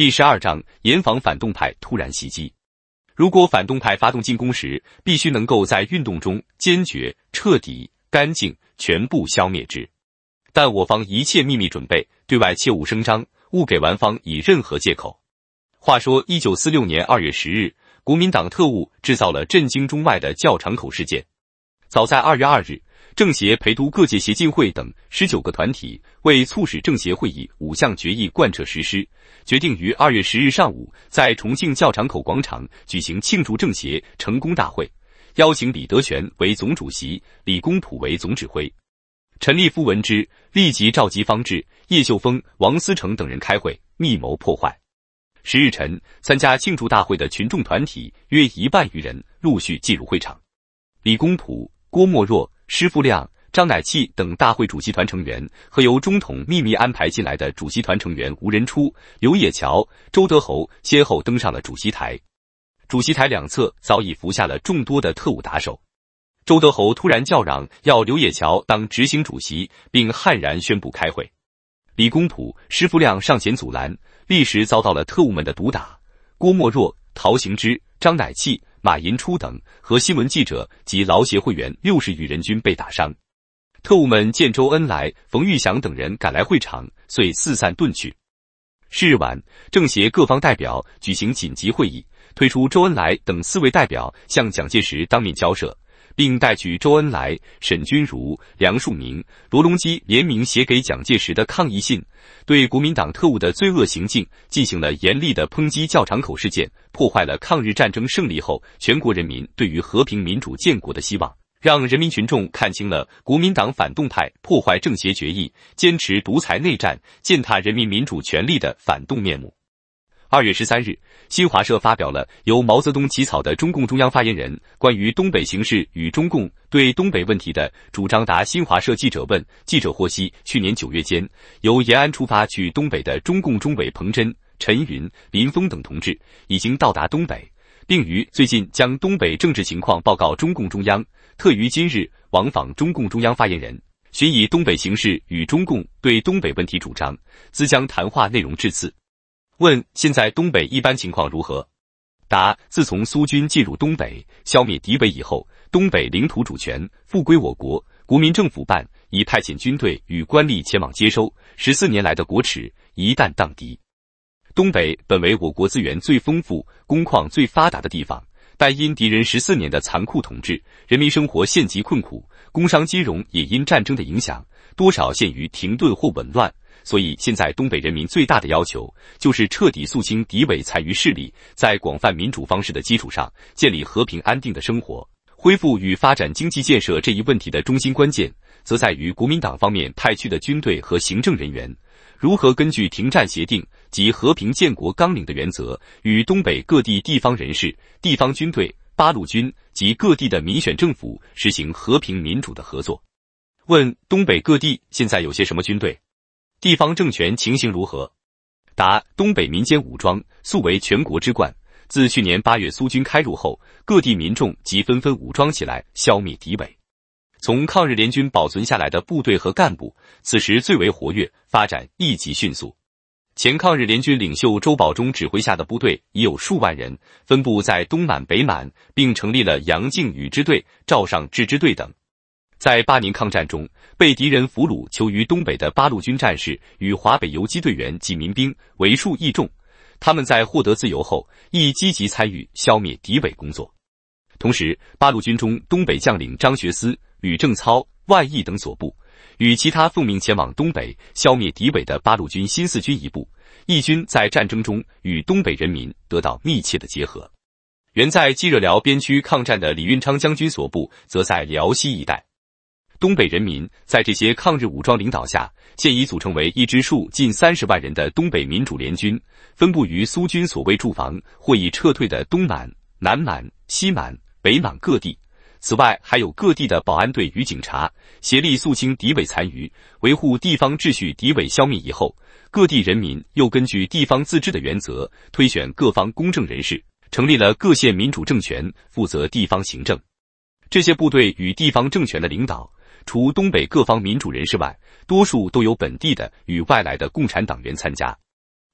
第十二章，严防反动派突然袭击。如果反动派发动进攻时，必须能够在运动中坚决、彻底、干净、全部消灭之。但我方一切秘密准备，对外切勿声张，勿给完方以任何借口。话说，一九四六年二月十日，国民党特务制造了震惊中外的教场口事件。早在二月二日，政协陪都各界协进会等十九个团体，为促使政协会议五项决议贯彻实施。决定于二月十日上午在重庆教场口广场举行庆祝政协成功大会，邀请李德全为总主席，李公朴为总指挥。陈立夫闻之，立即召集方志、叶秀峰、王思成等人开会，密谋破坏。十日晨，参加庆祝大会的群众团体约一万余人陆续进入会场。李公朴、郭沫若、施富亮。张乃器等大会主席团成员和由中统秘密安排进来的主席团成员吴仁初、刘野桥、周德侯先后登上了主席台。主席台两侧早已伏下了众多的特务打手。周德侯突然叫嚷要刘野桥当执行主席，并悍然宣布开会。李公朴、施福亮上前阻拦，立时遭到了特务们的毒打。郭沫若、陶行知、张乃器、马寅初等和新闻记者及劳协会会员六十余人均被打伤。特务们见周恩来、冯玉祥等人赶来会场，遂四散遁去。是日晚，政协各方代表举行紧急会议，推出周恩来等四位代表向蒋介石当面交涉，并带去周恩来、沈钧儒、梁漱溟、罗隆基联名写给蒋介石的抗议信，对国民党特务的罪恶行径进行了严厉的抨击。教场口事件破坏了抗日战争胜利后全国人民对于和平民主建国的希望。让人民群众看清了国民党反动派破坏政协决议、坚持独裁内战、践踏人民民主权利的反动面目。二月十三日，新华社发表了由毛泽东起草的中共中央发言人关于东北形势与中共对东北问题的主张答新华社记者问。记者获悉，去年九月间由延安出发去东北的中共中委彭真、陈云、林峰等同志已经到达东北。并于最近将东北政治情况报告中共中央，特于今日往访中共中央发言人，寻以东北形势与中共对东北问题主张，兹将谈话内容致辞。问：现在东北一般情况如何？答：自从苏军进入东北消灭敌伪以后，东北领土主权复归我国，国民政府办已派遣军队与官吏前往接收，十四年来的国耻一旦荡涤。东北本为我国资源最丰富、工矿最发达的地方，但因敌人十四年的残酷统治，人民生活陷极困苦，工商金融也因战争的影响，多少陷于停顿或紊乱。所以，现在东北人民最大的要求，就是彻底肃清敌伪残余势力，在广泛民主方式的基础上，建立和平安定的生活，恢复与发展经济建设这一问题的中心关键，则在于国民党方面派去的军队和行政人员，如何根据停战协定。及和平建国纲领的原则，与东北各地地方人士、地方军队、八路军及各地的民选政府实行和平民主的合作。问：东北各地现在有些什么军队？地方政权情形如何？答：东北民间武装素为全国之冠，自去年八月苏军开入后，各地民众即纷纷武装起来，消灭敌伪。从抗日联军保存下来的部队和干部，此时最为活跃，发展亦极迅速。前抗日联军领袖周保中指挥下的部队已有数万人，分布在东满、北满，并成立了杨靖宇支队、赵尚志支队等。在八年抗战中，被敌人俘虏囚于东北的八路军战士与华北游击队员及民兵为数一众。他们在获得自由后，亦积极参与消灭敌伪工作。同时，八路军中东北将领张学思吕正操、万毅等所部。与其他奉命前往东北消灭敌伪的八路军、新四军一部，义军在战争中与东北人民得到密切的结合。原在冀热辽边区抗战的李运昌将军所部，则在辽西一带。东北人民在这些抗日武装领导下，现已组成为一支数近三十万人的东北民主联军，分布于苏军所谓驻防或已撤退的东满、南满、西满、北满各地。此外，还有各地的保安队与警察协力肃清敌伪残余，维护地方秩序。敌伪消灭以后，各地人民又根据地方自治的原则，推选各方公正人士，成立了各县民主政权，负责地方行政。这些部队与地方政权的领导，除东北各方民主人士外，多数都有本地的与外来的共产党员参加。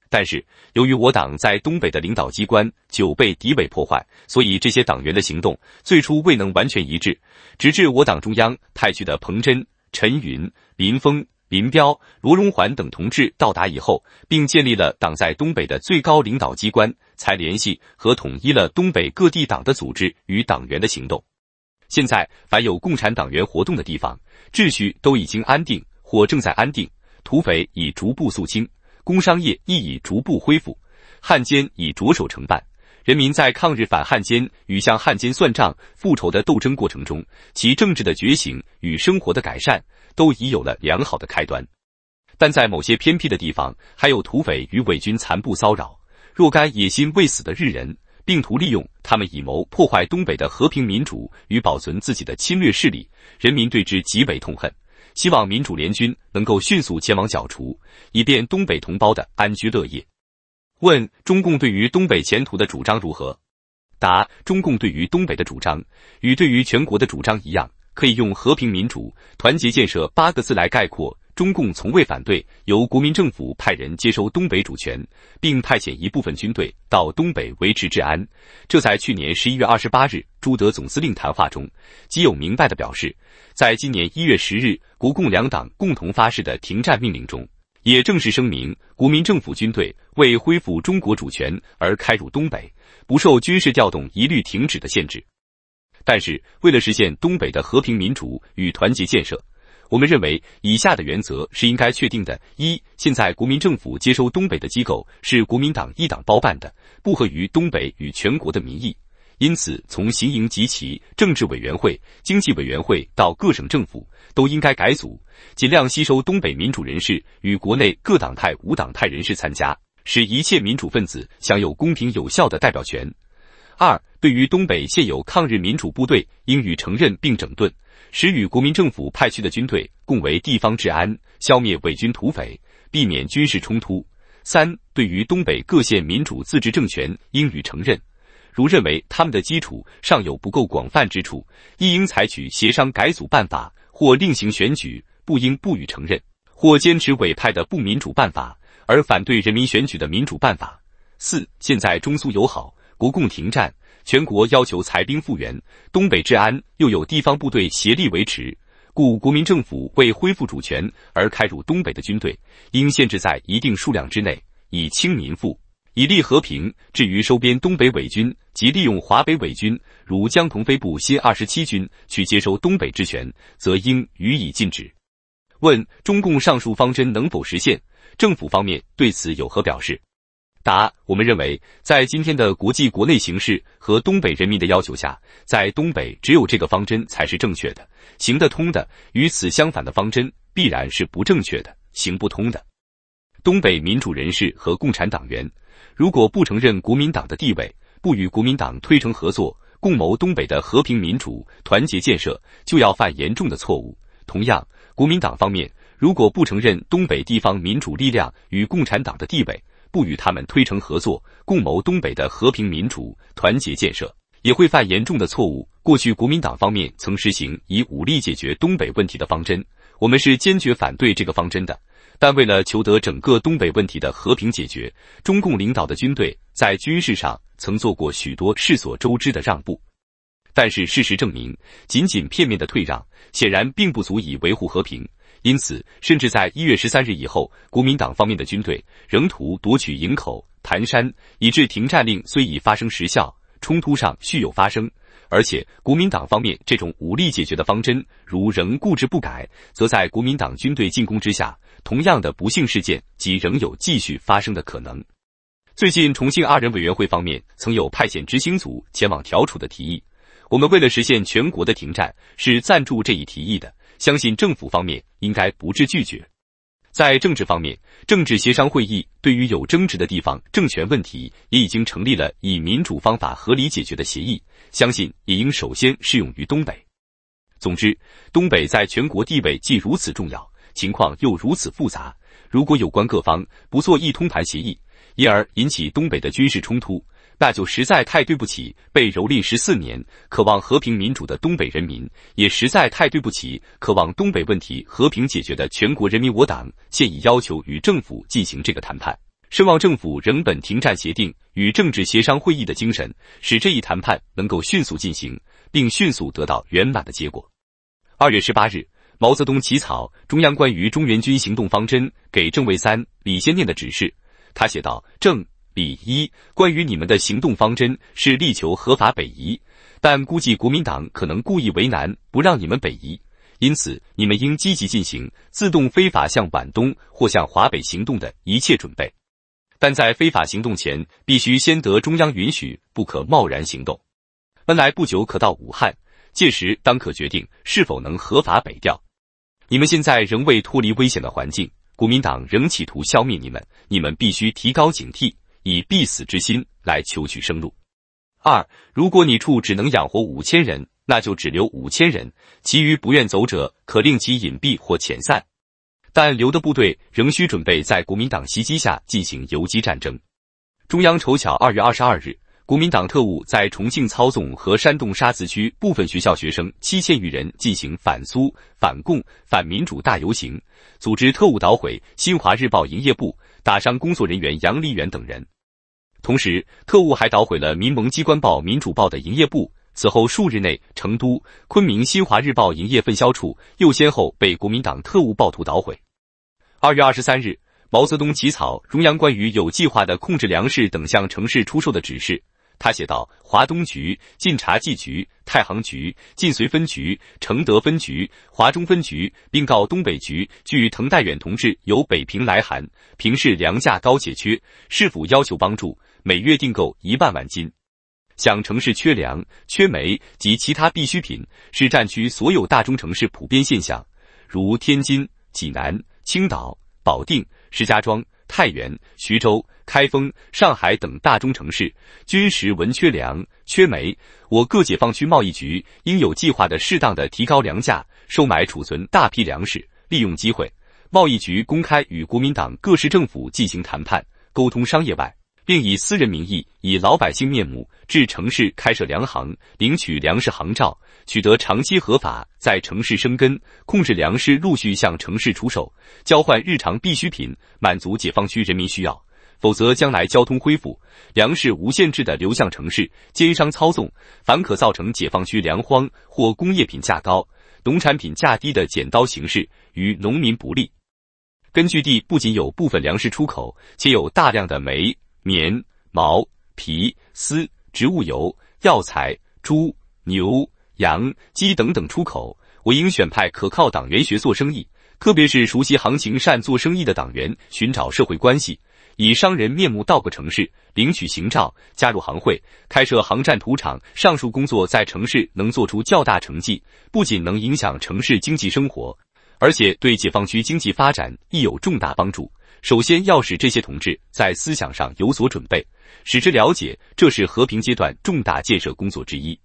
但是，由于我党在东北的领导机关久被敌伪破坏，所以这些党员的行动最初未能完全一致。直至我党中央派去的彭真、陈云、林峰、林彪、罗荣桓等同志到达以后，并建立了党在东北的最高领导机关，才联系和统一了东北各地党的组织与党员的行动。现在，凡有共产党员活动的地方，秩序都已经安定或正在安定，土匪已逐步肃清。工商业亦已逐步恢复，汉奸已着手承办。人民在抗日反汉奸与向汉奸算账复仇的斗争过程中，其政治的觉醒与生活的改善都已有了良好的开端。但在某些偏僻的地方，还有土匪与伪军残部骚扰。若干野心未死的日人，并图利用他们以谋破坏东北的和平民主与保存自己的侵略势力。人民对之极为痛恨。希望民主联军能够迅速前往剿除，以便东北同胞的安居乐业。问：中共对于东北前途的主张如何？答：中共对于东北的主张与对于全国的主张一样，可以用“和平、民主、团结、建设”八个字来概括。中共从未反对由国民政府派人接收东北主权，并派遣一部分军队到东北维持治安。这在去年十一月二十八日朱德总司令谈话中极有明白的表示。在今年一月十日国共两党共同发誓的停战命令中，也正式声明国民政府军队为恢复中国主权而开入东北，不受军事调动一律停止的限制。但是，为了实现东北的和平民主与团结建设。我们认为以下的原则是应该确定的：一、现在国民政府接收东北的机构是国民党一党包办的，不合于东北与全国的民意，因此从行营、及其政治委员会、经济委员会到各省政府，都应该改组，尽量吸收东北民主人士与国内各党派无党派人士参加，使一切民主分子享有公平有效的代表权。二、对于东北现有抗日民主部队，应予承认并整顿，使与国民政府派去的军队共为地方治安，消灭伪军土匪，避免军事冲突。三、对于东北各县民主自治政权，应予承认。如认为他们的基础尚有不够广泛之处，亦应采取协商改组办法或另行选举，不应不予承认，或坚持委派的不民主办法，而反对人民选举的民主办法。四、现在中苏友好。国共停战，全国要求裁兵复员，东北治安又有地方部队协力维持，故国民政府为恢复主权而开入东北的军队，应限制在一定数量之内，以清民富，以利和平。至于收编东北伪军及利用华北伪军，如江鹏飞部新二十七军去接收东北之权，则应予以禁止。问：中共上述方针能否实现？政府方面对此有何表示？答：我们认为，在今天的国际国内形势和东北人民的要求下，在东北只有这个方针才是正确的、行得通的。与此相反的方针，必然是不正确的、行不通的。东北民主人士和共产党员，如果不承认国民党的地位，不与国民党推诚合作，共谋东北的和平民主、团结建设，就要犯严重的错误。同样，国民党方面如果不承认东北地方民主力量与共产党的地位，不与他们推诚合作，共谋东北的和平民主团结建设，也会犯严重的错误。过去国民党方面曾实行以武力解决东北问题的方针，我们是坚决反对这个方针的。但为了求得整个东北问题的和平解决，中共领导的军队在军事上曾做过许多世所周知的让步。但是事实证明，仅仅片面的退让，显然并不足以维护和平。因此，甚至在一月十三日以后，国民党方面的军队仍图夺取营口、盘山，以致停战令虽已发生时效，冲突上续有发生。而且，国民党方面这种武力解决的方针，如仍固执不改，则在国民党军队进攻之下，同样的不幸事件即仍有继续发生的可能。最近，重庆二人委员会方面曾有派遣执行组前往调处的提议，我们为了实现全国的停战，是赞助这一提议的。相信政府方面应该不致拒绝。在政治方面，政治协商会议对于有争执的地方政权问题，也已经成立了以民主方法合理解决的协议，相信也应首先适用于东北。总之，东北在全国地位既如此重要，情况又如此复杂，如果有关各方不做一通盘协议，因而引起东北的军事冲突。那就实在太对不起被蹂躏十四年、渴望和平民主的东北人民，也实在太对不起渴望东北问题和平解决的全国人民。我党现已要求与政府进行这个谈判，深望政府仍本停战协定与政治协商会议的精神，使这一谈判能够迅速进行，并迅速得到圆满的结果。二月十八日，毛泽东起草中央关于中原军行动方针给郑委三、李先念的指示，他写道：郑。李一，关于你们的行动方针是力求合法北移，但估计国民党可能故意为难，不让你们北移，因此你们应积极进行自动非法向皖东或向华北行动的一切准备，但在非法行动前必须先得中央允许，不可贸然行动。恩来不久可到武汉，届时当可决定是否能合法北调。你们现在仍未脱离危险的环境，国民党仍企图消灭你们，你们必须提高警惕。以必死之心来求取生路。二，如果你处只能养活五千人，那就只留五千人，其余不愿走者可令其隐蔽或遣散，但留的部队仍需准备在国民党袭击下进行游击战争。中央筹巧二月二十二日，国民党特务在重庆操纵和煽动沙子区部分学校学生七千余人进行反苏、反共、反民主大游行，组织特务捣毁《新华日报》营业部，打伤工作人员杨立元等人。同时，特务还捣毁了民盟机关报《民主报》的营业部。此后数日内，成都、昆明《新华日报》营业分销处又先后被国民党特务暴徒捣毁。二月二十三日，毛泽东起草中央关于有计划地控制粮食等向城市出售的指示。他写道：“华东局、晋察冀局、太行局、晋绥分局、承德分局、华中分局，并告东北局。据滕代远同志由北平来函，平市粮价高且缺，是否要求帮助？”每月订购一万万斤，想城市缺粮、缺煤及其他必需品是战区所有大中城市普遍现象。如天津、济南、青岛、保定、石家庄、太原、徐州、开封、上海等大中城市，均食、文缺粮、缺煤。我各解放区贸易局应有计划的、适当的提高粮价，收买、储存大批粮食，利用机会，贸易局公开与国民党各市政府进行谈判，沟通商业外。并以私人名义，以老百姓面目至城市开设粮行，领取粮食行照，取得长期合法在城市生根，控制粮食陆续向城市出售，交换日常必需品，满足解放区人民需要。否则，将来交通恢复，粮食无限制的流向城市，奸商操纵，反可造成解放区粮荒或工业品价高、农产品价低的剪刀形势，于农民不利。根据地不仅有部分粮食出口，且有大量的煤。棉、毛、皮、丝、植物油、药材、猪、牛、羊、鸡等等出口。我应选派可靠党员学做生意，特别是熟悉行情、善做生意的党员，寻找社会关系，以商人面目到个城市领取行照，加入行会，开设行站土场。上述工作在城市能做出较大成绩，不仅能影响城市经济生活，而且对解放区经济发展亦有重大帮助。首先要使这些同志在思想上有所准备，使之了解这是和平阶段重大建设工作之一。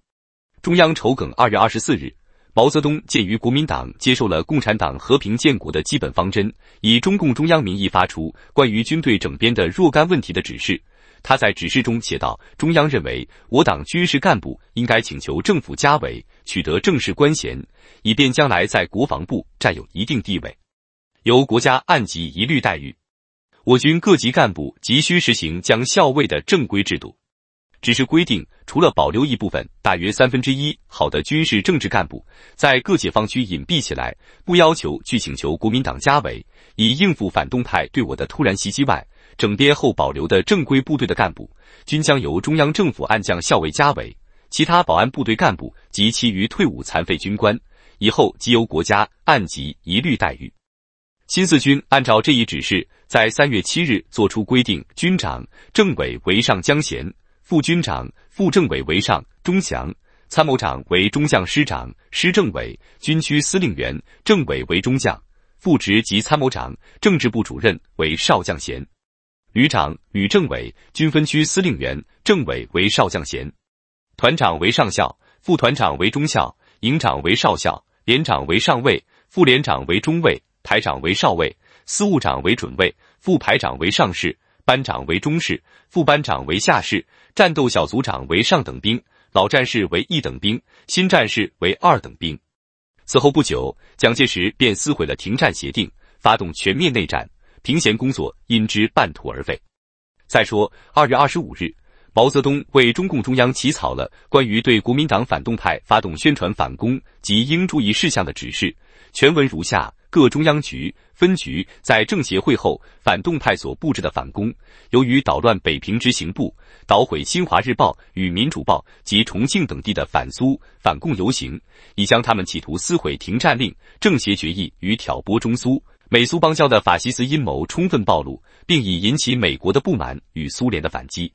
中央筹梗二月二十四日，毛泽东鉴于国民党接受了共产党和平建国的基本方针，以中共中央名义发出关于军队整编的若干问题的指示。他在指示中写道：“中央认为，我党军事干部应该请求政府加委，取得正式官衔，以便将来在国防部占有一定地位，由国家按级一律待遇。”我军各级干部急需实行将校尉的正规制度，只是规定，除了保留一部分大约三分之一好的军事政治干部在各解放区隐蔽起来，不要求去请求国民党加委，以应付反动派对我的突然袭击外，整编后保留的正规部队的干部，均将由中央政府按将校尉加为，其他保安部队干部及其余退伍残废军官，以后即由国家按级一律待遇。新四军按照这一指示。在三月七日作出规定：军长、政委为上将衔；副军长、副政委为上中祥，参谋长为中将；师长、师政委、军区司令员、政委为中将；副职及参谋长、政治部主任为少将衔；旅长、旅政委、军分区司令员、政委为少将衔；团长为上校；副团长为中校；营长为少校；连长为上尉；副连长为中尉；排长为少尉。司务长为准尉，副排长为上士，班长为中士，副班长为下士，战斗小组长为上等兵，老战士为一等兵，新战士为二等兵。此后不久，蒋介石便撕毁了停战协定，发动全面内战，平闲工作因之半途而废。再说，二月二十五日，毛泽东为中共中央起草了关于对国民党反动派发动宣传反攻及应注意事项的指示，全文如下。各中央局、分局在政协会后反动派所布置的反攻，由于捣乱北平执行部、捣毁新华日报与民主报及重庆等地的反苏反共游行，已将他们企图撕毁停战令、政协决议与挑拨中苏、美苏邦交的法西斯阴谋充分暴露，并已引起美国的不满与苏联的反击。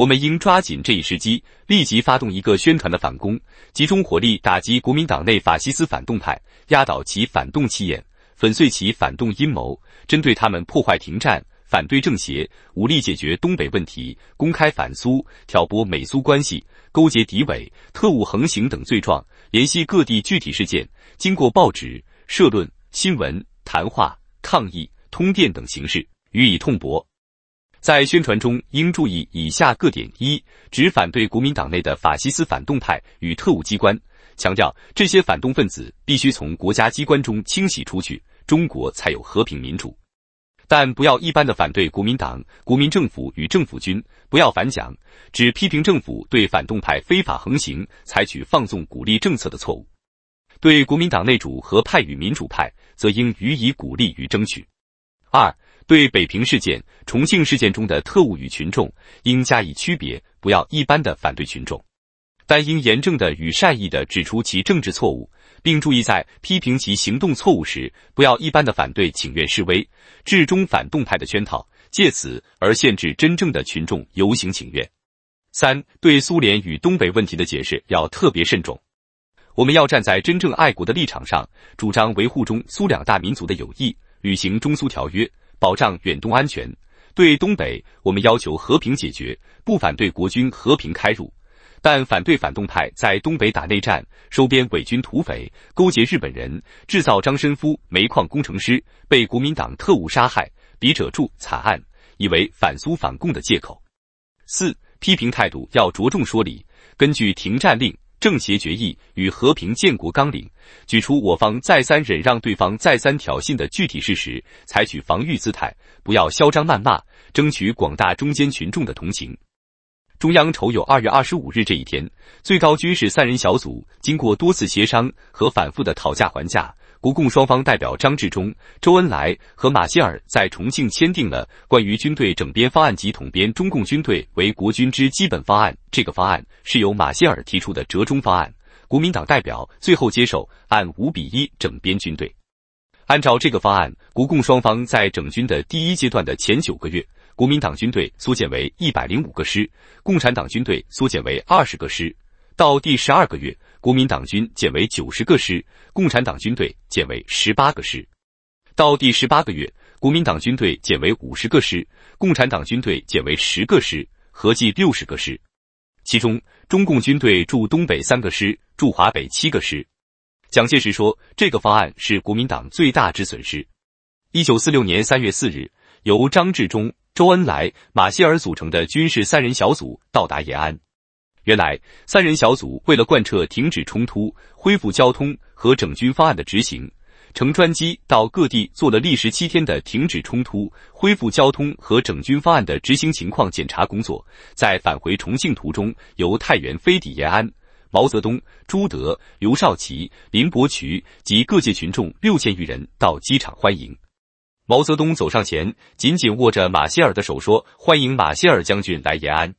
我们应抓紧这一时机，立即发动一个宣传的反攻，集中火力打击国民党内法西斯反动派，压倒其反动气焰，粉碎其反动阴谋。针对他们破坏停战、反对政协、武力解决东北问题、公开反苏、挑拨美苏关系、勾结敌伪、特务横行等罪状，联系各地具体事件，经过报纸、社论、新闻、谈话、抗议、通电等形式，予以痛驳。在宣传中应注意以下各点：一，只反对国民党内的法西斯反动派与特务机关，强调这些反动分子必须从国家机关中清洗出去，中国才有和平民主。但不要一般的反对国民党、国民政府与政府军，不要反蒋，只批评政府对反动派非法横行采取放纵鼓励政策的错误。对国民党内主和派与民主派，则应予以鼓励与争取。二。对北平事件、重庆事件中的特务与群众，应加以区别，不要一般的反对群众，但应严正的与善意的指出其政治错误，并注意在批评其行动错误时，不要一般的反对请愿示威，致中反动派的圈套，借此而限制真正的群众游行请愿。三、对苏联与东北问题的解释要特别慎重，我们要站在真正爱国的立场上，主张维护中苏两大民族的友谊，履行中苏条约。保障远东安全，对东北，我们要求和平解决，不反对国军和平开入，但反对反动派在东北打内战，收编伪军土匪，勾结日本人，制造张申夫煤矿工程师被国民党特务杀害、笔者驻惨案，以为反苏反共的借口。四、批评态度要着重说理，根据停战令、政协决议与和平建国纲领。举出我方再三忍让，对方再三挑衅的具体事实，采取防御姿态，不要嚣张谩骂，争取广大中间群众的同情。中央筹有二月二十五日这一天，最高军事三人小组经过多次协商和反复的讨价还价，国共双方代表张治中、周恩来和马歇尔在重庆签订了关于军队整编方案及统编中共军队为国军之基本方案。这个方案是由马歇尔提出的折中方案。国民党代表最后接受按五比一整编军队。按照这个方案，国共双方在整军的第一阶段的前九个月，国民党军队缩减为一百零五个师，共产党军队缩减为二十个师。到第十二个月，国民党军减为九十个师，共产党军队减为十八个师。到第十八个月，国民党军队减为五十个师，共产党军队减为十个师，合计六十个师。其中，中共军队驻东北三个师，驻华北七个师。蒋介石说，这个方案是国民党最大之损失。一九四六年三月四日，由张治中、周恩来、马歇尔组成的军事三人小组到达延安。原来，三人小组为了贯彻停止冲突、恢复交通和整军方案的执行。乘专机到各地做了历时七天的停止冲突、恢复交通和整军方案的执行情况检查工作，在返回重庆途中，由太原飞抵延安，毛泽东、朱德、刘少奇、林伯渠及各界群众六千余人到机场欢迎。毛泽东走上前，紧紧握着马歇尔的手说：“欢迎马歇尔将军来延安。”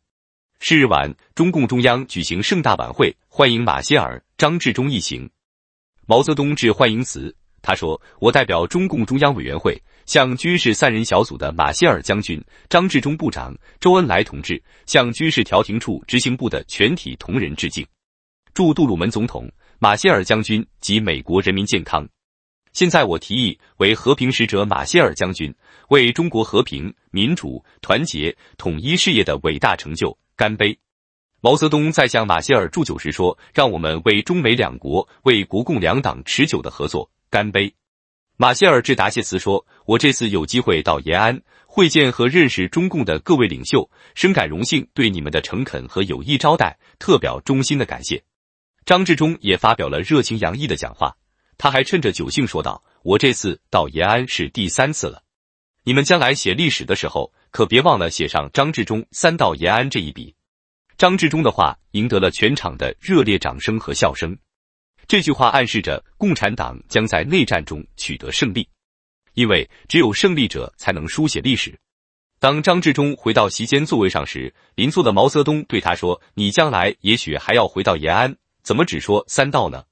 是日晚，中共中央举行盛大晚会，欢迎马歇尔、张治中一行。毛泽东致欢迎词。他说：“我代表中共中央委员会，向军事三人小组的马歇尔将军、张治中部长、周恩来同志，向军事调停处执行部的全体同仁致敬，祝杜鲁门总统、马歇尔将军及美国人民健康。”现在我提议为和平使者马歇尔将军、为中国和平、民主、团结、统一事业的伟大成就干杯！毛泽东在向马歇尔祝酒时说：“让我们为中美两国、为国共两党持久的合作。”干杯！马歇尔致答谢词说：“我这次有机会到延安会见和认识中共的各位领袖，深感荣幸，对你们的诚恳和有意招待，特表衷心的感谢。”张治中也发表了热情洋溢的讲话，他还趁着酒兴说道：“我这次到延安是第三次了，你们将来写历史的时候，可别忘了写上张治中三到延安这一笔。”张治中的话赢得了全场的热烈掌声和笑声。这句话暗示着共产党将在内战中取得胜利，因为只有胜利者才能书写历史。当张治中回到席间座位上时，邻座的毛泽东对他说：“你将来也许还要回到延安，怎么只说三道呢？”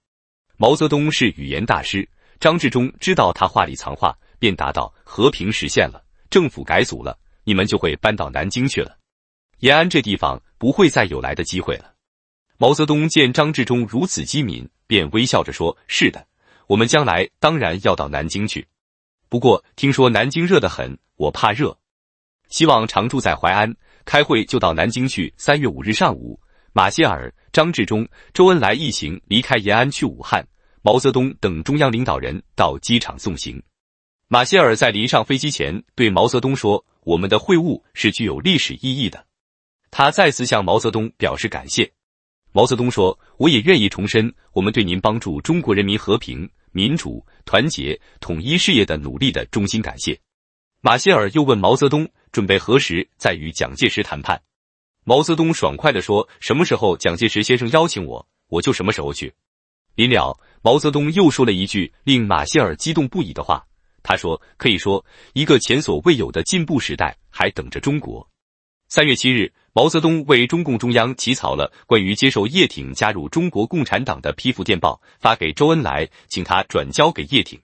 毛泽东是语言大师，张治中知道他话里藏话，便答道：“和平实现了，政府改组了，你们就会搬到南京去了。延安这地方不会再有来的机会了。”毛泽东见张治中如此机敏，便微笑着说：“是的，我们将来当然要到南京去。不过听说南京热得很，我怕热，希望常住在淮安。开会就到南京去。”三月五日上午，马歇尔、张治中、周恩来一行离开延安去武汉，毛泽东等中央领导人到机场送行。马歇尔在临上飞机前对毛泽东说：“我们的会晤是具有历史意义的。”他再次向毛泽东表示感谢。毛泽东说：“我也愿意重申我们对您帮助中国人民和平、民主、团结、统一事业的努力的衷心感谢。”马歇尔又问毛泽东准备何时再与蒋介石谈判。毛泽东爽快的说：“什么时候蒋介石先生邀请我，我就什么时候去。”临了，毛泽东又说了一句令马歇尔激动不已的话：“他说，可以说一个前所未有的进步时代还等着中国。”三月七日。毛泽东为中共中央起草了关于接受叶挺加入中国共产党的批复电报，发给周恩来，请他转交给叶挺。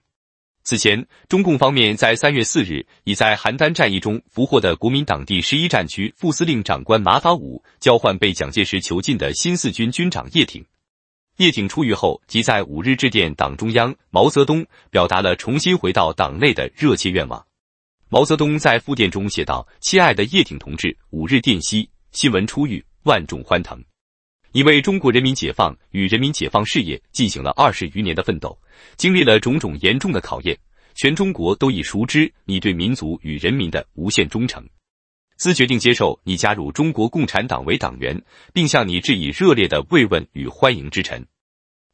此前，中共方面在三月四日已在邯郸战役中俘获的国民党第十一战区副司令长官马法五，交换被蒋介石囚禁的新四军军长叶挺。叶挺出狱后，即在五日致电党中央，毛泽东表达了重新回到党内的热切愿望。毛泽东在复电中写道：“亲爱的叶挺同志，五日电息新闻出狱，万众欢腾。你为中国人民解放与人民解放事业进行了二十余年的奋斗，经历了种种严重的考验，全中国都已熟知你对民族与人民的无限忠诚。自决定接受你加入中国共产党为党员，并向你致以热烈的慰问与欢迎之臣。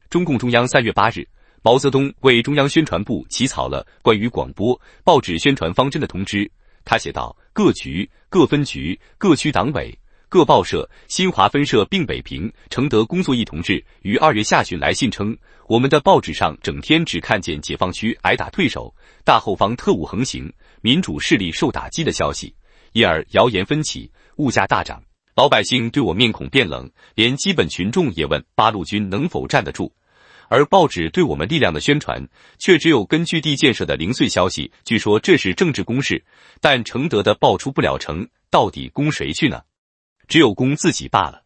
中共中央三月八日，毛泽东为中央宣传部起草了关于广播、报纸宣传方针的通知。他写道：各局、各分局、各区党委。各报社、新华分社并北平、承德工作一同志于二月下旬来信称：我们的报纸上整天只看见解放区挨打退守、大后方特务横行、民主势力受打击的消息，因而谣言纷起，物价大涨，老百姓对我面孔变冷，连基本群众也问八路军能否站得住。而报纸对我们力量的宣传，却只有根据地建设的零碎消息。据说这是政治攻势，但承德的报出不了城，到底攻谁去呢？只有供自己罢了。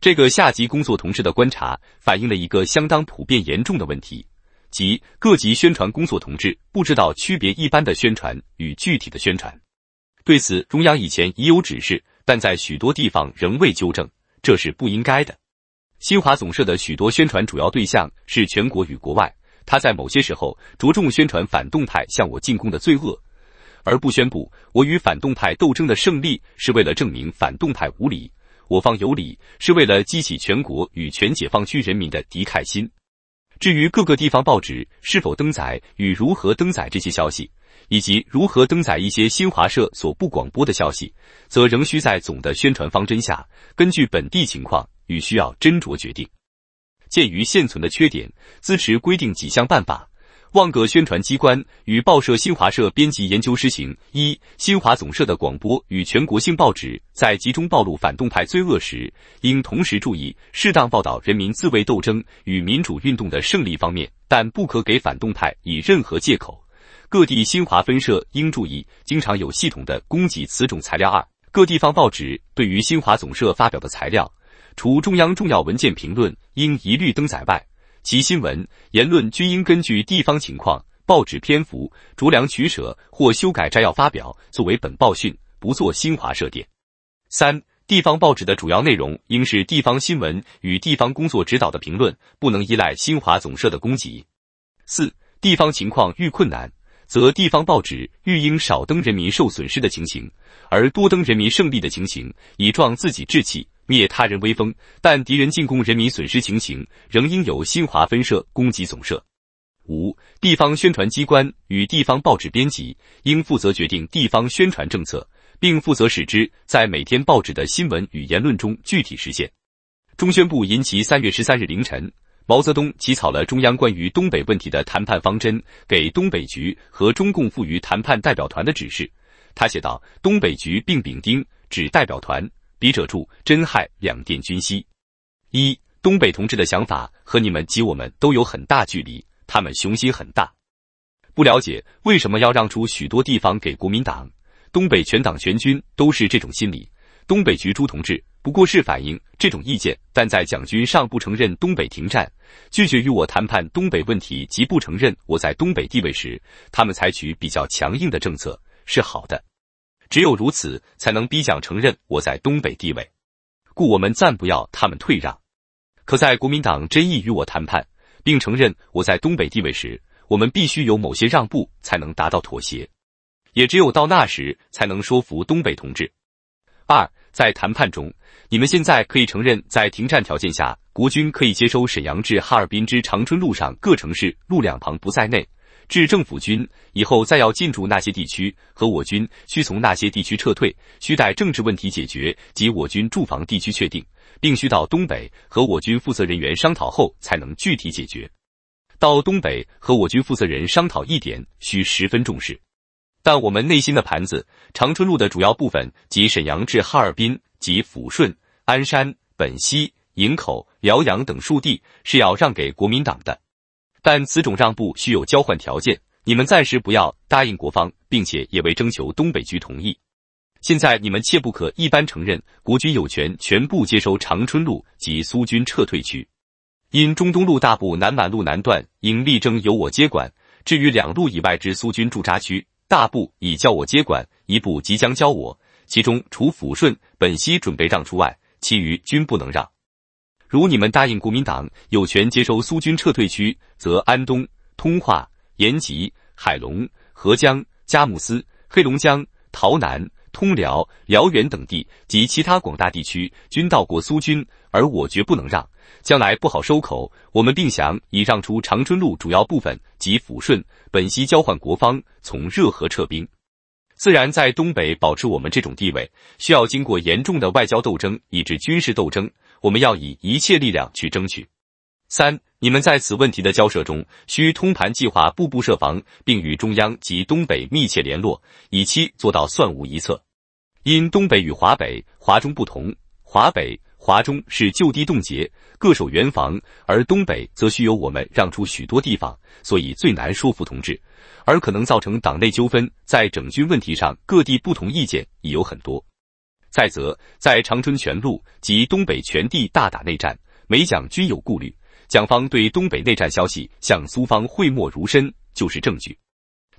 这个下级工作同志的观察，反映了一个相当普遍严重的问题，即各级宣传工作同志不知道区别一般的宣传与具体的宣传。对此，中央以前已有指示，但在许多地方仍未纠正，这是不应该的。新华总社的许多宣传主要对象是全国与国外，他在某些时候着重宣传反动派向我进攻的罪恶。而不宣布我与反动派斗争的胜利，是为了证明反动派无理，我方有理；是为了激起全国与全解放区人民的敌忾心。至于各个地方报纸是否登载与如何登载这些消息，以及如何登载一些新华社所不广播的消息，则仍需在总的宣传方针下，根据本地情况与需要斟酌决定。鉴于现存的缺点，兹持规定几项办法。旺格宣传机关与报社新华社编辑研究施行一，新华总社的广播与全国性报纸在集中暴露反动派罪恶时，应同时注意适当报道人民自卫斗争与民主运动的胜利方面，但不可给反动派以任何借口。各地新华分社应注意，经常有系统的供给此种材料。二，各地方报纸对于新华总社发表的材料，除中央重要文件评论应一律登载外。其新闻言论均应根据地方情况、报纸篇幅酌量取舍或修改摘要发表，作为本报讯，不做新华社电。三、地方报纸的主要内容应是地方新闻与地方工作指导的评论，不能依赖新华总社的供给。四、地方情况遇困难，则地方报纸愈应少登人民受损失的情形，而多登人民胜利的情形，以壮自己志气。灭他人威风，但敌人进攻人民损失情形，仍应由新华分社供给总社。五地方宣传机关与地方报纸编辑，应负责决定地方宣传政策，并负责使之在每天报纸的新闻与言论中具体实现。中宣部引起三月十三日凌晨，毛泽东起草了中央关于东北问题的谈判方针给东北局和中共赋予谈判代表团的指示。他写道：“东北局并丙丁指代表团。”笔者注：真害两电均息。一东北同志的想法和你们及我们都有很大距离，他们雄心很大。不了解为什么要让出许多地方给国民党？东北全党全军都是这种心理。东北局朱同志不过是反映这种意见。但在蒋军尚不承认东北停战，拒绝与我谈判东北问题，及不承认我在东北地位时，他们采取比较强硬的政策是好的。只有如此，才能逼蒋承认我在东北地位，故我们暂不要他们退让。可在国民党真意与我谈判，并承认我在东北地位时，我们必须有某些让步，才能达到妥协。也只有到那时，才能说服东北同志。二，在谈判中，你们现在可以承认，在停战条件下，国军可以接收沈阳至哈尔滨之长春路上各城市，路两旁不在内。致政府军以后再要进驻那些地区和我军，需从那些地区撤退，需待政治问题解决及我军驻防地区确定，并需到东北和我军负责人员商讨后才能具体解决。到东北和我军负责人商讨一点，需十分重视。但我们内心的盘子，长春路的主要部分及沈阳至哈尔滨及抚顺、鞍山、本溪、营口、辽阳等数地是要让给国民党的。但此种让步需有交换条件，你们暂时不要答应国方，并且也未征求东北局同意。现在你们切不可一般承认国军有权全部接收长春路及苏军撤退区。因中东路大部、南满路南段应力争由我接管。至于两路以外之苏军驻扎区，大部已交我接管，一部即将交我。其中除抚顺、本溪准备让出外，其余均不能让。如你们答应国民党有权接收苏军撤退区，则安东、通化、延吉、海龙、合江、佳木斯、黑龙江、洮南、通辽、辽源等地及其他广大地区均到过苏军，而我绝不能让，将来不好收口。我们并想以让出长春路主要部分及抚顺、本溪交换国方从热河撤兵，自然在东北保持我们这种地位，需要经过严重的外交斗争以至军事斗争。我们要以一切力量去争取。三，你们在此问题的交涉中，需通盘计划，步步设防，并与中央及东北密切联络，以期做到算无一策。因东北与华北、华中不同，华北、华中是就地冻结，各守原防，而东北则需由我们让出许多地方，所以最难说服同志，而可能造成党内纠纷。在整军问题上，各地不同意见已有很多。再则，在长春全路及东北全地大打内战，美蒋均有顾虑。蒋方对东北内战消息向苏方讳莫如深，就是证据。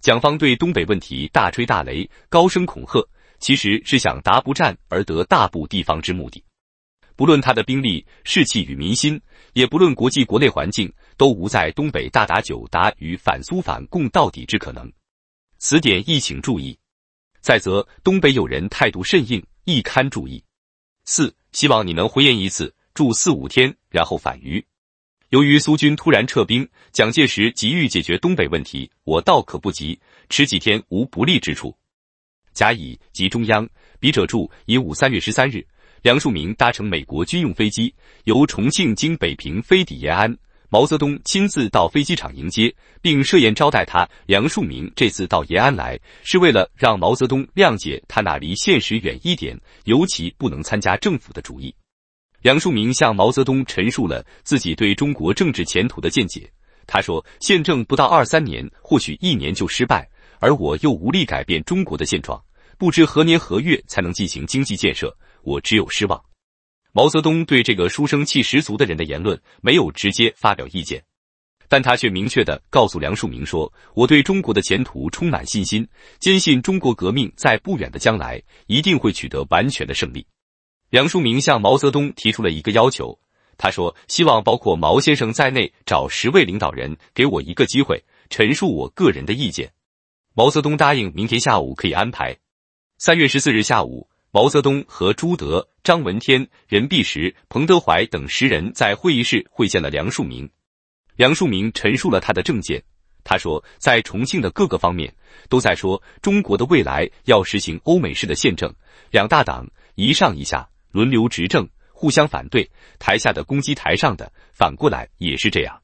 蒋方对东北问题大吹大擂，高声恐吓，其实是想达不战而得大部地方之目的。不论他的兵力、士气与民心，也不论国际国内环境，都无在东北大打久打与反苏反共到底之可能。此点亦请注意。再则，东北有人态度甚硬。一堪注意。四，希望你能回延一次，住四五天，然后返渝。由于苏军突然撤兵，蒋介石急于解决东北问题，我倒可不急，迟几天无不利之处。甲乙及中央，笔者注：乙五三月十三日，梁漱溟搭乘美国军用飞机，由重庆经北平飞抵延安。毛泽东亲自到飞机场迎接，并设宴招待他。梁漱溟这次到延安来，是为了让毛泽东谅解他那离现实远一点，尤其不能参加政府的主意。梁漱溟向毛泽东陈述了自己对中国政治前途的见解。他说：“宪政不到二三年，或许一年就失败；而我又无力改变中国的现状，不知何年何月才能进行经济建设，我只有失望。”毛泽东对这个书生气十足的人的言论没有直接发表意见，但他却明确的告诉梁漱溟说：“我对中国的前途充满信心，坚信中国革命在不远的将来一定会取得完全的胜利。”梁漱溟向毛泽东提出了一个要求，他说：“希望包括毛先生在内找十位领导人，给我一个机会陈述我个人的意见。”毛泽东答应明天下午可以安排。三月十四日下午。毛泽东和朱德、张闻天、任弼时、彭德怀等十人在会议室会见了梁漱溟。梁漱溟陈述了他的政见。他说，在重庆的各个方面都在说中国的未来要实行欧美式的宪政，两大党一上一下轮流执政，互相反对。台下的攻击台上的，反过来也是这样。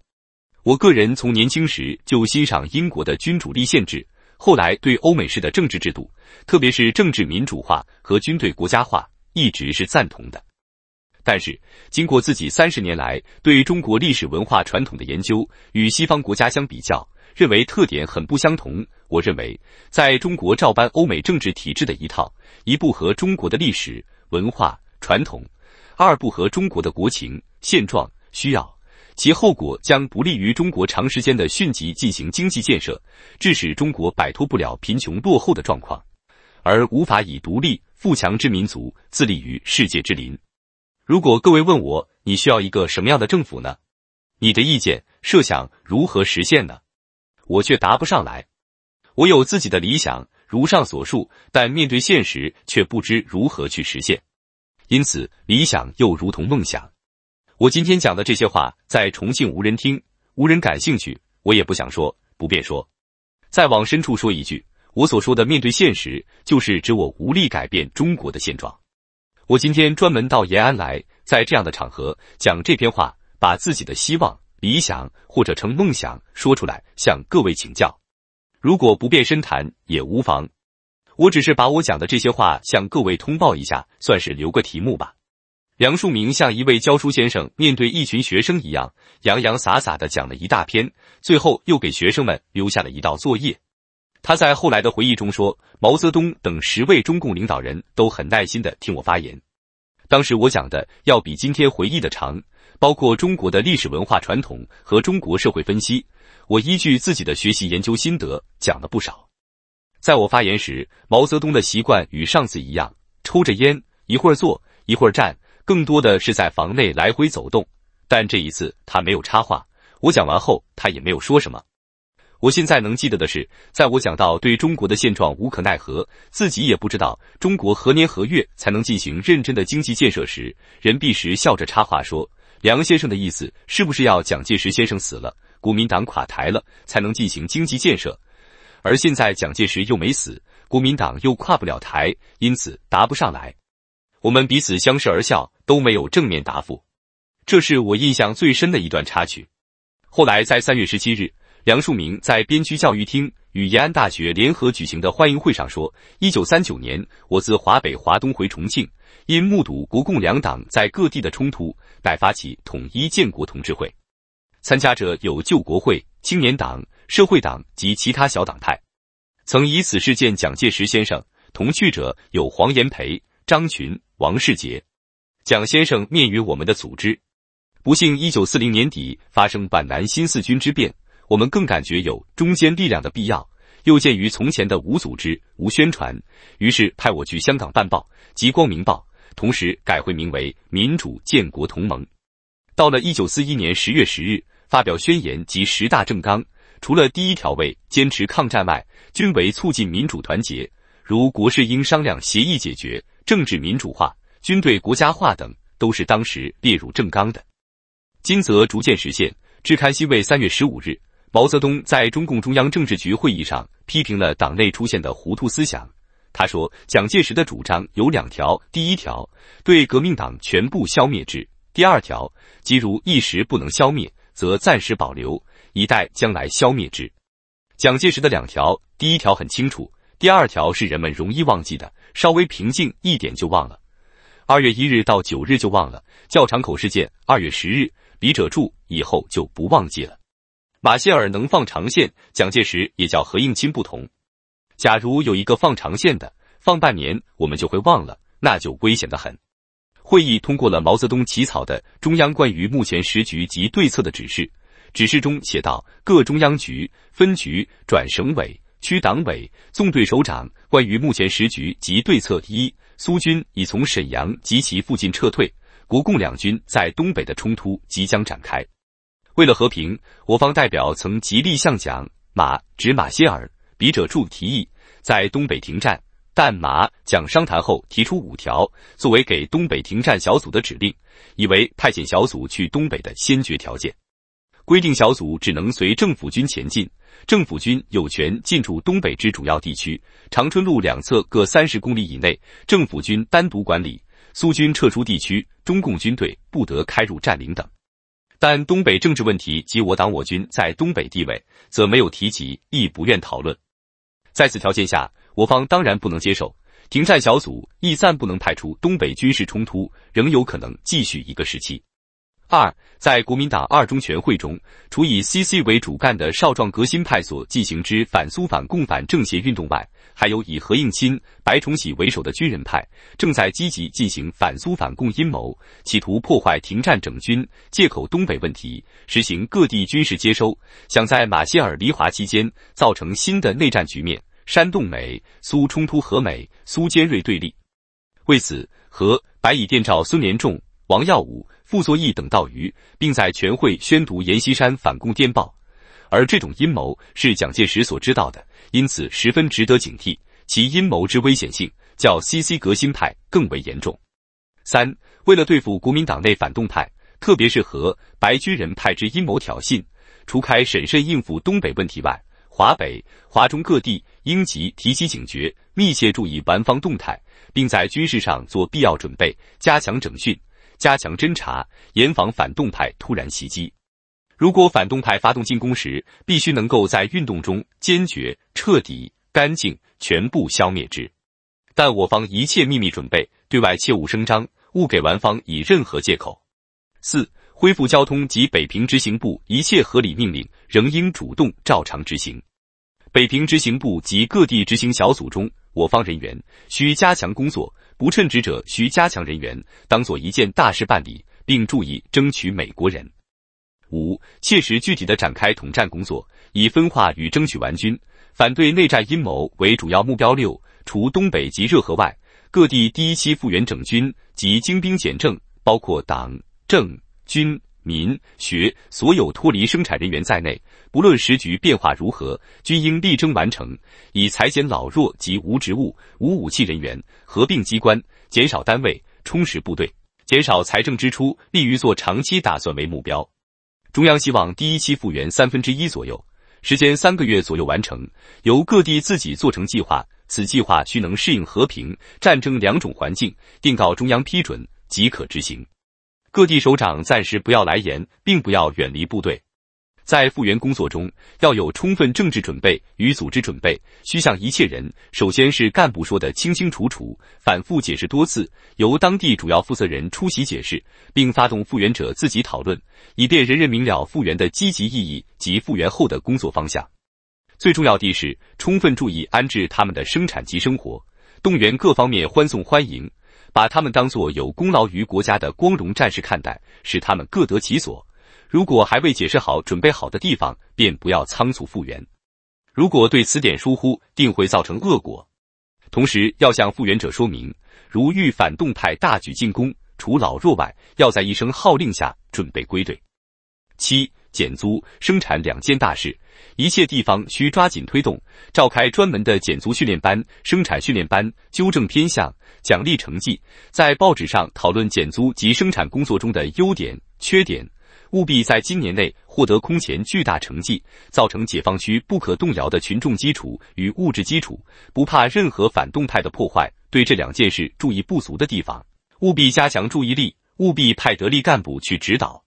我个人从年轻时就欣赏英国的君主立宪制。后来对欧美式的政治制度，特别是政治民主化和军队国家化，一直是赞同的。但是，经过自己三十年来对中国历史文化传统的研究，与西方国家相比较，认为特点很不相同。我认为，在中国照搬欧美政治体制的一套，一不合中国的历史文化传统，二不合中国的国情现状需要。其后果将不利于中国长时间的迅疾进行经济建设，致使中国摆脱不了贫穷落后的状况，而无法以独立富强之民族自立于世界之林。如果各位问我，你需要一个什么样的政府呢？你的意见设想如何实现呢？我却答不上来。我有自己的理想，如上所述，但面对现实却不知如何去实现。因此，理想又如同梦想。我今天讲的这些话，在重庆无人听，无人感兴趣，我也不想说，不便说。再往深处说一句，我所说的面对现实，就是指我无力改变中国的现状。我今天专门到延安来，在这样的场合讲这篇话，把自己的希望、理想，或者成梦想说出来，向各位请教。如果不便深谈也无妨，我只是把我讲的这些话向各位通报一下，算是留个题目吧。梁漱溟像一位教书先生面对一群学生一样，洋洋洒洒地讲了一大篇，最后又给学生们留下了一道作业。他在后来的回忆中说：“毛泽东等十位中共领导人都很耐心地听我发言。当时我讲的要比今天回忆的长，包括中国的历史文化传统和中国社会分析。我依据自己的学习研究心得讲了不少。在我发言时，毛泽东的习惯与上次一样，抽着烟，一会儿坐，一会儿站。”更多的是在房内来回走动，但这一次他没有插话。我讲完后，他也没有说什么。我现在能记得的是，在我讲到对中国的现状无可奈何，自己也不知道中国何年何月才能进行认真的经济建设时，任弼时笑着插话说：“梁先生的意思是不是要蒋介石先生死了，国民党垮台了，才能进行经济建设？而现在蒋介石又没死，国民党又跨不了台，因此答不上来。”我们彼此相视而笑，都没有正面答复。这是我印象最深的一段插曲。后来在三月十七日，梁漱溟在边区教育厅与延安大学联合举行的欢迎会上说：“一九三九年，我自华北、华东回重庆，因目睹国共两党在各地的冲突，乃发起统一建国同志会。参加者有救国会、青年党、社会党及其他小党派，曾以此事件蒋介石先生。同去者有黄炎培、张群。”王世杰，蒋先生面于我们的组织，不幸一九四零年底发生皖南新四军之变，我们更感觉有中间力量的必要。又鉴于从前的无组织无宣传，于是派我去香港办报，即《光明报》，同时改回名为“民主建国同盟”。到了一九四一年十月十日，发表宣言及十大政纲，除了第一条为坚持抗战外，均为促进民主团结，如国事应商量协议解决。政治民主化、军队国家化等，都是当时列入正纲的。金泽逐渐实现。《知刊新卫》三月十五日，毛泽东在中共中央政治局会议上批评了党内出现的糊涂思想。他说：“蒋介石的主张有两条：第一条，对革命党全部消灭之；第二条，即如一时不能消灭，则暂时保留，以待将来消灭之。”蒋介石的两条，第一条很清楚，第二条是人们容易忘记的。稍微平静一点就忘了，二月一日到九日就忘了教场口事件。二月十日，笔者注，以后就不忘记了。马歇尔能放长线，蒋介石也叫何应钦不同。假如有一个放长线的，放半年，我们就会忘了，那就危险的很。会议通过了毛泽东起草的中央关于目前时局及对策的指示，指示中写道：各中央局、分局转省委。区党委纵队首长关于目前时局及对策：一、苏军已从沈阳及其附近撤退，国共两军在东北的冲突即将展开。为了和平，我方代表曾极力向蒋、马、指马歇尔、笔者注提议在东北停战，但马、蒋商谈后提出五条作为给东北停战小组的指令，以为派遣小组去东北的先决条件。规定小组只能随政府军前进，政府军有权进驻东北之主要地区，长春路两侧各三十公里以内，政府军单独管理。苏军撤出地区，中共军队不得开入占领等。但东北政治问题及我党我军在东北地位，则没有提及，亦不愿讨论。在此条件下，我方当然不能接受停战小组亦暂不能派出。东北军事冲突仍有可能继续一个时期。二，在国民党二中全会中，除以 CC 为主干的少壮革新派所进行之反苏反共反政协运动外，还有以何应钦、白崇禧为首的军人派，正在积极进行反苏反共阴谋，企图破坏停战整军，借口东北问题，实行各地军事接收，想在马歇尔离华期间造成新的内战局面，煽动美苏冲突和美苏尖锐对立。为此，和白蚁电召孙连仲、王耀武。傅作义等到渝，并在全会宣读阎锡山反共电报。而这种阴谋是蒋介石所知道的，因此十分值得警惕。其阴谋之危险性，较 CC 革新派更为严重。三、为了对付国民党内反动派，特别是和白军人派之阴谋挑衅，除开审慎应付东北问题外，华北、华中各地应急提起警觉，密切注意顽方动态，并在军事上做必要准备，加强整训。加强侦查，严防反动派突然袭击。如果反动派发动进攻时，必须能够在运动中坚决、彻底、干净、全部消灭之。但我方一切秘密准备，对外切勿声张，勿给完方以任何借口。四、恢复交通及北平执行部一切合理命令，仍应主动照常执行。北平执行部及各地执行小组中。我方人员需加强工作，不称职者需加强人员，当做一件大事办理，并注意争取美国人。五、切实具体的展开统战工作，以分化与争取顽军、反对内战阴谋为主要目标。六、除东北及热河外，各地第一期复员整军及精兵简政，包括党政军。民学所有脱离生产人员在内，不论时局变化如何，均应力争完成，以裁减老弱及无职务、无武器人员，合并机关，减少单位，充实部队，减少财政支出，利于做长期打算为目标。中央希望第一期复员三分之一左右，时间三个月左右完成，由各地自己做成计划，此计划需能适应和平、战争两种环境，定告中央批准即可执行。各地首长暂时不要来言，并不要远离部队，在复员工作中要有充分政治准备与组织准备，需向一切人，首先是干部说的清清楚楚，反复解释多次，由当地主要负责人出席解释，并发动复员者自己讨论，以便人人明了复员的积极意义及复员后的工作方向。最重要的是充分注意安置他们的生产及生活，动员各方面欢送欢迎。把他们当作有功劳于国家的光荣战士看待，使他们各得其所。如果还未解释好、准备好的地方，便不要仓促复原。如果对此点疏忽，定会造成恶果。同时要向复原者说明，如遇反动派大举进攻，除老弱外，要在一声号令下准备归队。七。减租、生产两件大事，一切地方需抓紧推动，召开专门的减租训练班、生产训练班，纠正偏向，奖励成绩，在报纸上讨论减租及生产工作中的优点、缺点，务必在今年内获得空前巨大成绩，造成解放区不可动摇的群众基础与物质基础，不怕任何反动派的破坏。对这两件事注意不足的地方，务必加强注意力，务必派得力干部去指导。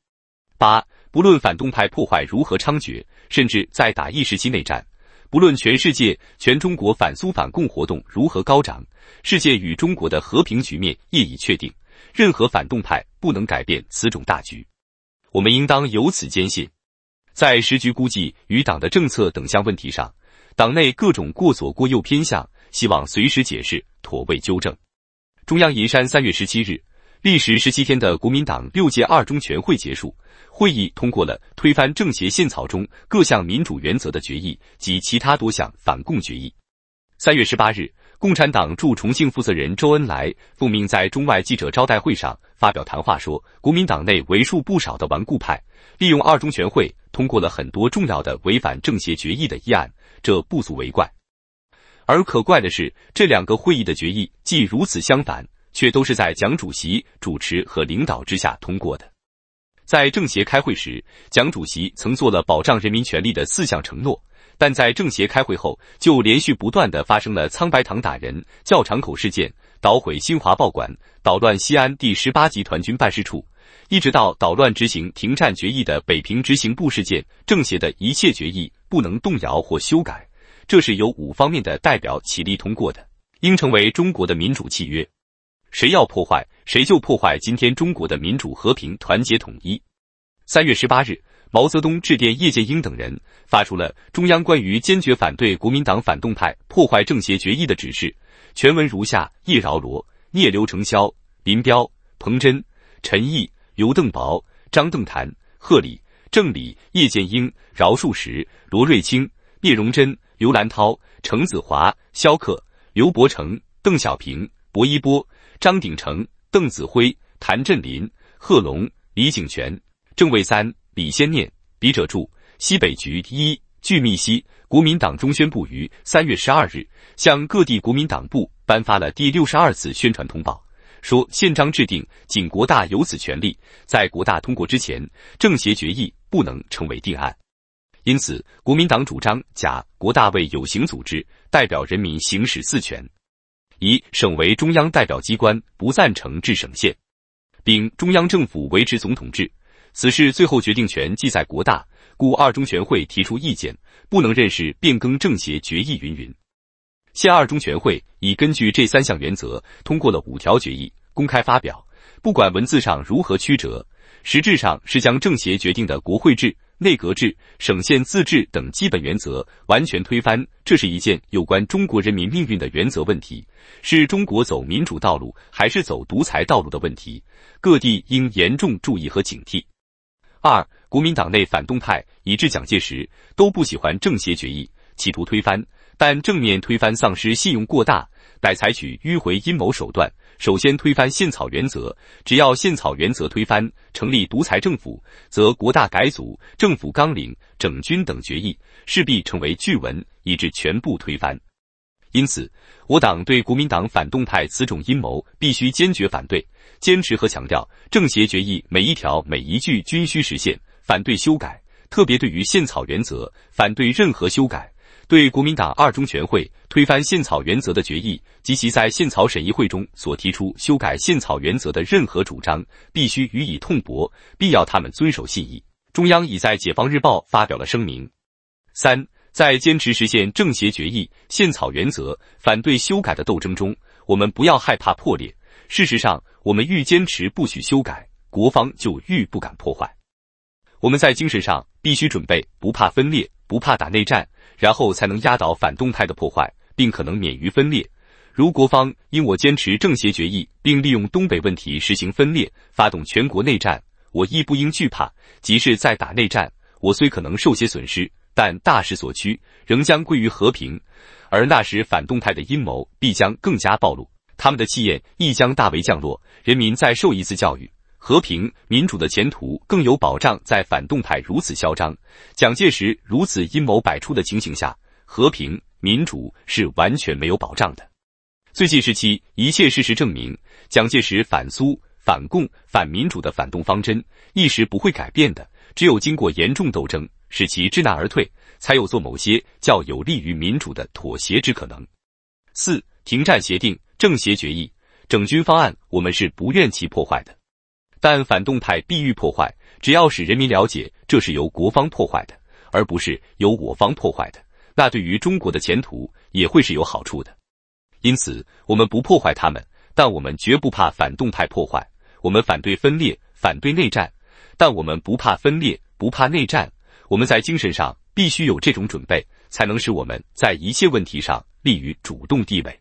八。不论反动派破坏如何猖獗，甚至在打一时期内战；不论全世界、全中国反苏反共活动如何高涨，世界与中国的和平局面业已确定，任何反动派不能改变此种大局。我们应当由此坚信，在时局估计与党的政策等项问题上，党内各种过左过右偏向，希望随时解释、妥为纠正。中央银山三月十七日。历时十七天的国民党六届二中全会结束，会议通过了推翻政协宪草中各项民主原则的决议及其他多项反共决议。三月十八日，共产党驻重庆负责人周恩来奉命在中外记者招待会上发表谈话说：“国民党内为数不少的顽固派利用二中全会通过了很多重要的违反政协决议的议案，这不足为怪。而可怪的是，这两个会议的决议既如此相反。”却都是在蒋主席主持和领导之下通过的。在政协开会时，蒋主席曾做了保障人民权利的四项承诺，但在政协开会后，就连续不断的发生了苍白堂打人、教场口事件、捣毁新华报馆、捣乱西安第十八集团军办事处，一直到捣乱执行停战决议的北平执行部事件。政协的一切决议不能动摇或修改，这是由五方面的代表起立通过的，应成为中国的民主契约。谁要破坏，谁就破坏。今天中国的民主、和平、团结、统一。三月十八日，毛泽东致电叶剑英等人，发出了中央关于坚决反对国民党反动派破坏政协决议的指示。全文如下：叶饶罗、聂刘成霄、林彪、彭真、陈毅、刘邓薄、张邓谭、贺礼、郑礼、叶剑英、饶漱石、罗瑞卿、聂荣臻、刘兰涛、程子华、肖克、刘伯承、邓小平、薄一波。张鼎丞、邓子恢、谭震林、贺龙、李景泉、郑卫三、李先念。笔者注：西北局一据密西，国民党中宣部于三月十二日，向各地国民党部颁发了第六十二次宣传通报，说宪章制定仅国大有此权利，在国大通过之前，政协决议不能成为定案。因此，国民党主张甲国大为有形组织，代表人民行使自权。以省为中央代表机关，不赞成治省县；并中央政府维持总统制，此事最后决定权既在国大，故二中全会提出意见，不能认识变更政协决议。云云，现二中全会已根据这三项原则，通过了五条决议，公开发表。不管文字上如何曲折，实质上是将政协决定的国会制。内阁制、省县自治等基本原则完全推翻，这是一件有关中国人民命运的原则问题，是中国走民主道路还是走独裁道路的问题。各地应严重注意和警惕。二，国民党内反动派以至蒋介石都不喜欢政协决议，企图推翻，但正面推翻丧失信用过大，乃采取迂回阴谋手段。首先推翻宪草原则，只要宪草原则推翻，成立独裁政府，则国大改组、政府纲领、整军等决议势必成为据文，以致全部推翻。因此，我党对国民党反动派此种阴谋必须坚决反对，坚持和强调政协决议每一条、每一句均需实现，反对修改。特别对于宪草原则，反对任何修改。对国民党二中全会推翻宪草原则的决议及其在宪草审议会中所提出修改宪草原则的任何主张，必须予以痛驳，必要他们遵守信义。中央已在《解放日报》发表了声明。三，在坚持实现政协决议、宪草原则、反对修改的斗争中，我们不要害怕破裂。事实上，我们愈坚持不许修改，国方就愈不敢破坏。我们在精神上必须准备不怕分裂。不怕打内战，然后才能压倒反动派的破坏，并可能免于分裂。如国方因我坚持政协决议，并利用东北问题实行分裂，发动全国内战，我亦不应惧怕。即使再打内战，我虽可能受些损失，但大势所趋，仍将归于和平。而那时反动派的阴谋必将更加暴露，他们的气焰亦将大为降落，人民再受一次教育。和平民主的前途更有保障。在反动派如此嚣张、蒋介石如此阴谋百出的情形下，和平民主是完全没有保障的。最近时期一切事实证明，蒋介石反苏、反共、反民主的反动方针一时不会改变的。只有经过严重斗争，使其知难而退，才有做某些较有利于民主的妥协之可能。四停战协定、政协决议、整军方案，我们是不愿其破坏的。但反动派必欲破坏，只要使人民了解这是由国方破坏的，而不是由我方破坏的，那对于中国的前途也会是有好处的。因此，我们不破坏他们，但我们绝不怕反动派破坏。我们反对分裂，反对内战，但我们不怕分裂，不怕内战。我们在精神上必须有这种准备，才能使我们在一切问题上立于主动地位。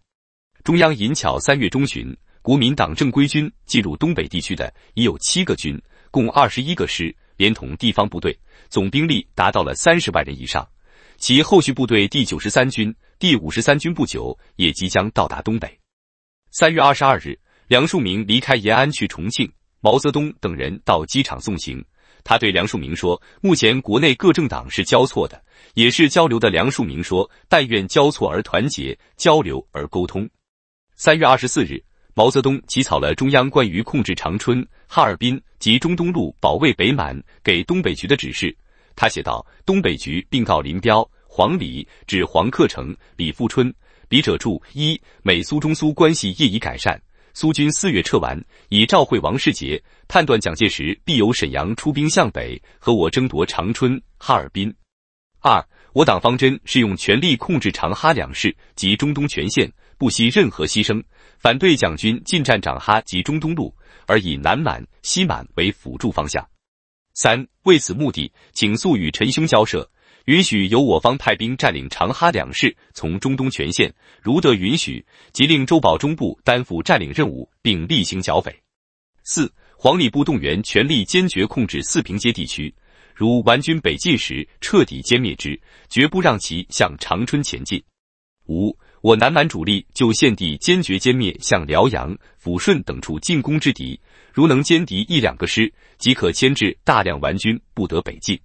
中央银桥三月中旬。国民党正规军进入东北地区的已有七个军，共二十一个师，连同地方部队，总兵力达到了三十万人以上。其后续部队第九十三军、第五十三军不久也即将到达东北。三月二十二日，梁漱溟离开延安去重庆，毛泽东等人到机场送行。他对梁漱溟说：“目前国内各政党是交错的，也是交流的。”梁漱溟说：“但愿交错而团结，交流而沟通。”三月二十四日。毛泽东起草了中央关于控制长春、哈尔滨及中东路保卫北满给东北局的指示。他写道：“东北局并告林彪、黄礼，指黄克诚、李富春。笔者注：一、美苏中苏关系业已改善，苏军四月撤完，已照会王世杰。判断蒋介石必由沈阳出兵向北，和我争夺长春、哈尔滨。二、我党方针是用全力控制长哈两市及中东全线，不惜任何牺牲。”反对蒋军进占长哈及中东路，而以南满、西满为辅助方向。三，为此目的，请速与陈兄交涉，允许由我方派兵占领长哈两市，从中东全线。如得允许，即令周保中部担负占领任务，并例行剿匪。四，黄礼部动员全力，坚决控制四平街地区。如顽军北进时，彻底歼灭之，绝不让其向长春前进。五。我南满主力就现地坚决歼灭向辽阳、抚顺等处进攻之敌，如能歼敌一两个师，即可牵制大量顽军不得北进。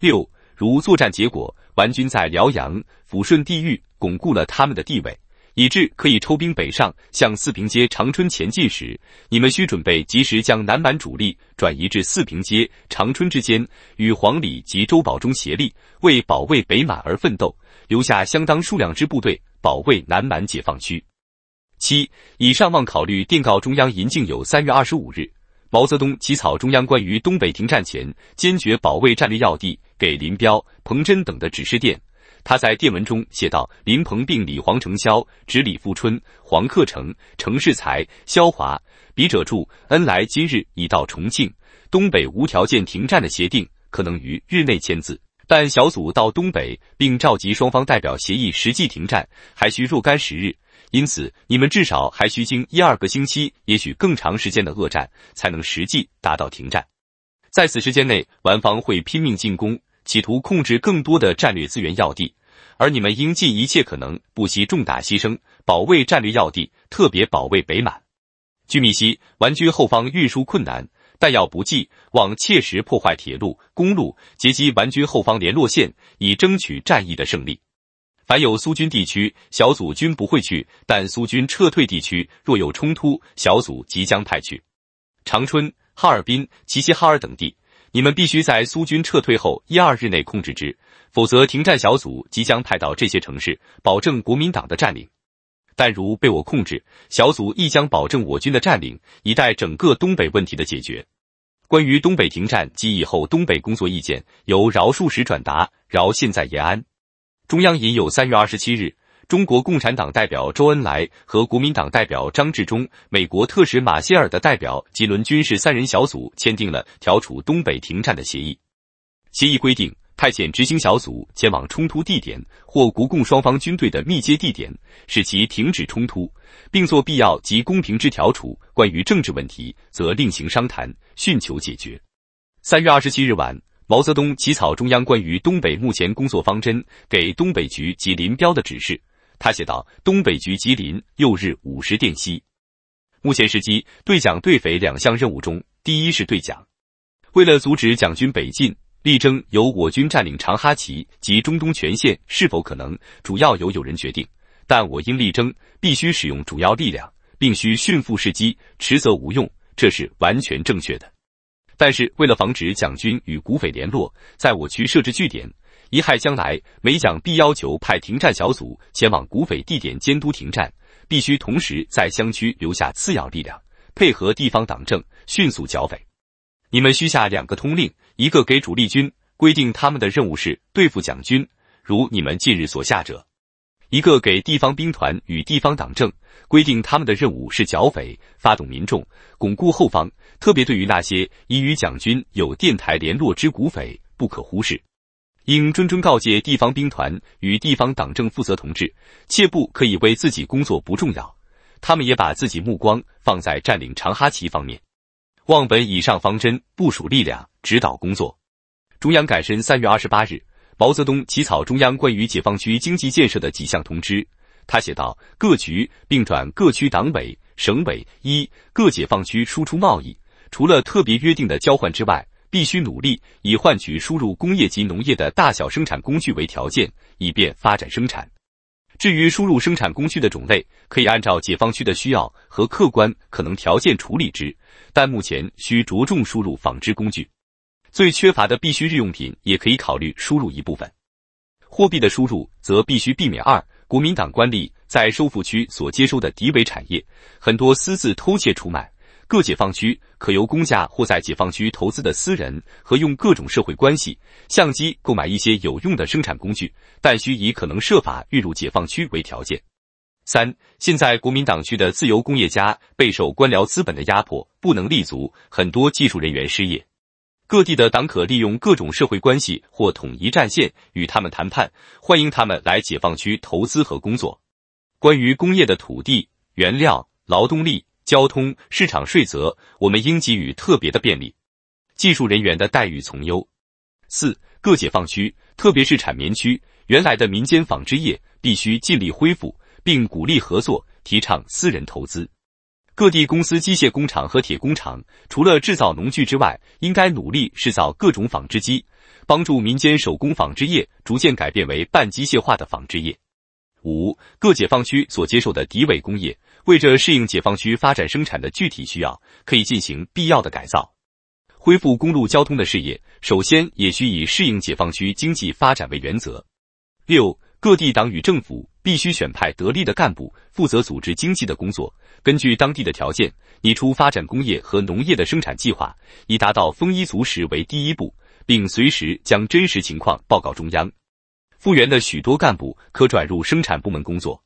六，如作战结果，顽军在辽阳、抚顺地域巩固了他们的地位，以致可以抽兵北上向四平街、长春前进时，你们需准备及时将南满主力转移至四平街、长春之间，与黄礼及周保中协力为保卫北满而奋斗，留下相当数量之部队。保卫南满解放区。七以上望考虑电告中央。银镜有三月二十五日，毛泽东起草中央关于东北停战前坚决保卫战略要地给林彪、彭真等的指示电。他在电文中写道：“林、鹏并李、黄、承霄，指李富春、黄克诚、程世才、肖华。笔者注：恩来今日已到重庆。东北无条件停战的协定可能于日内签字。”但小组到东北并召集双方代表协议实际停战，还需若干时日，因此你们至少还需经一二个星期，也许更长时间的恶战，才能实际达到停战。在此时间内，玩方会拼命进攻，企图控制更多的战略资源要地，而你们应尽一切可能，不惜重大牺牲，保卫战略要地，特别保卫北满。据密悉，玩军后方运输困难。弹药不济，望切实破坏铁路、公路，截击顽军后方联络线，以争取战役的胜利。凡有苏军地区，小组均不会去；但苏军撤退地区，若有冲突，小组即将派去。长春、哈尔滨、齐齐哈尔等地，你们必须在苏军撤退后一二日内控制之，否则停战小组即将派到这些城市，保证国民党的占领。但如被我控制，小组亦将保证我军的占领，以待整个东北问题的解决。关于东北停战及以后东北工作意见，由饶漱石转达。饶现在延安。中央引有三月二十七日，中国共产党代表周恩来和国民党代表张治中、美国特使马歇尔的代表及轮军事三人小组签订了调处东北停战的协议。协议规定。派遣执行小组前往冲突地点或国共双方军队的密接地点，使其停止冲突，并作必要及公平之调处。关于政治问题，则另行商谈，寻求解决。三月二十七日晚，毛泽东起草中央关于东北目前工作方针给东北局及林彪的指示。他写道：“东北局吉林，右日午时电悉，目前时机，对蒋对匪两项任务中，第一是对蒋，为了阻止蒋军北进。”力争由我军占领长哈旗及中东全线是否可能，主要由友人决定。但我应力争，必须使用主要力量，并须迅速时机，迟则无用，这是完全正确的。但是为了防止蒋军与古匪联络，在我区设置据点，一害将来。美蒋必要求派停战小组前往古匪地点监督停战，必须同时在乡区留下次要力量，配合地方党政迅速剿匪。你们需下两个通令。一个给主力军规定他们的任务是对付蒋军，如你们近日所下者；一个给地方兵团与地方党政规定他们的任务是剿匪、发动民众、巩固后方，特别对于那些已与蒋军有电台联络之骨匪，不可忽视，应谆谆告诫地方兵团与地方党政负责同志，切不可以为自己工作不重要，他们也把自己目光放在占领长哈旗方面。望本以上方针部署力量指导工作。中央改申三月二十八日，毛泽东起草中央关于解放区经济建设的几项通知。他写道：各局并转各区党委、省委，一各解放区输出贸易，除了特别约定的交换之外，必须努力以换取输入工业及农业的大小生产工具为条件，以便发展生产。至于输入生产工具的种类，可以按照解放区的需要和客观可能条件处理之，但目前需着重输入纺织工具。最缺乏的必需日用品，也可以考虑输入一部分。货币的输入，则必须避免二国民党官吏在收复区所接收的敌伪产业，很多私自偷窃出卖，各解放区。可由公家或在解放区投资的私人和用各种社会关系相机购买一些有用的生产工具，但需以可能设法运入解放区为条件。三、现在国民党区的自由工业家备受官僚资本的压迫，不能立足，很多技术人员失业。各地的党可利用各种社会关系或统一战线与他们谈判，欢迎他们来解放区投资和工作。关于工业的土地、原料、劳动力。交通、市场、税则，我们应给予特别的便利。技术人员的待遇从优。四各解放区，特别是产棉区，原来的民间纺织业必须尽力恢复，并鼓励合作，提倡私人投资。各地公司、机械工厂和铁工厂，除了制造农具之外，应该努力制造各种纺织机，帮助民间手工纺织业逐渐改变为半机械化的纺织业。五各解放区所接受的底尾工业。为着适应解放区发展生产的具体需要，可以进行必要的改造，恢复公路交通的事业，首先也需以适应解放区经济发展为原则。六各地党与政府必须选派得力的干部负责组织经济的工作，根据当地的条件，拟出发展工业和农业的生产计划，以达到丰衣足食为第一步，并随时将真实情况报告中央。复员的许多干部可转入生产部门工作。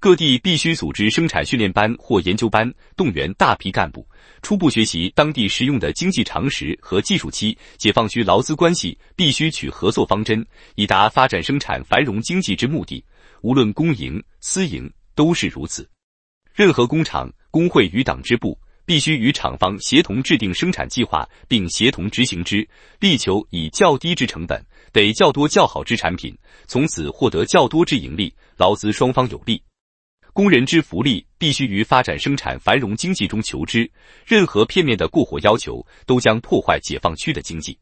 各地必须组织生产训练班或研究班，动员大批干部初步学习当地实用的经济常识和技术。期。解放区劳资关系必须取合作方针，以达发展生产、繁荣经济之目的。无论公营、私营都是如此。任何工厂工会与党支部必须与厂方协同制定生产计划，并协同执行之，力求以较低之成本得较多、较好之产品，从此获得较多之盈利，劳资双方有利。工人之福利必须于发展生产、繁荣经济中求之。任何片面的过火要求，都将破坏解放区的经济。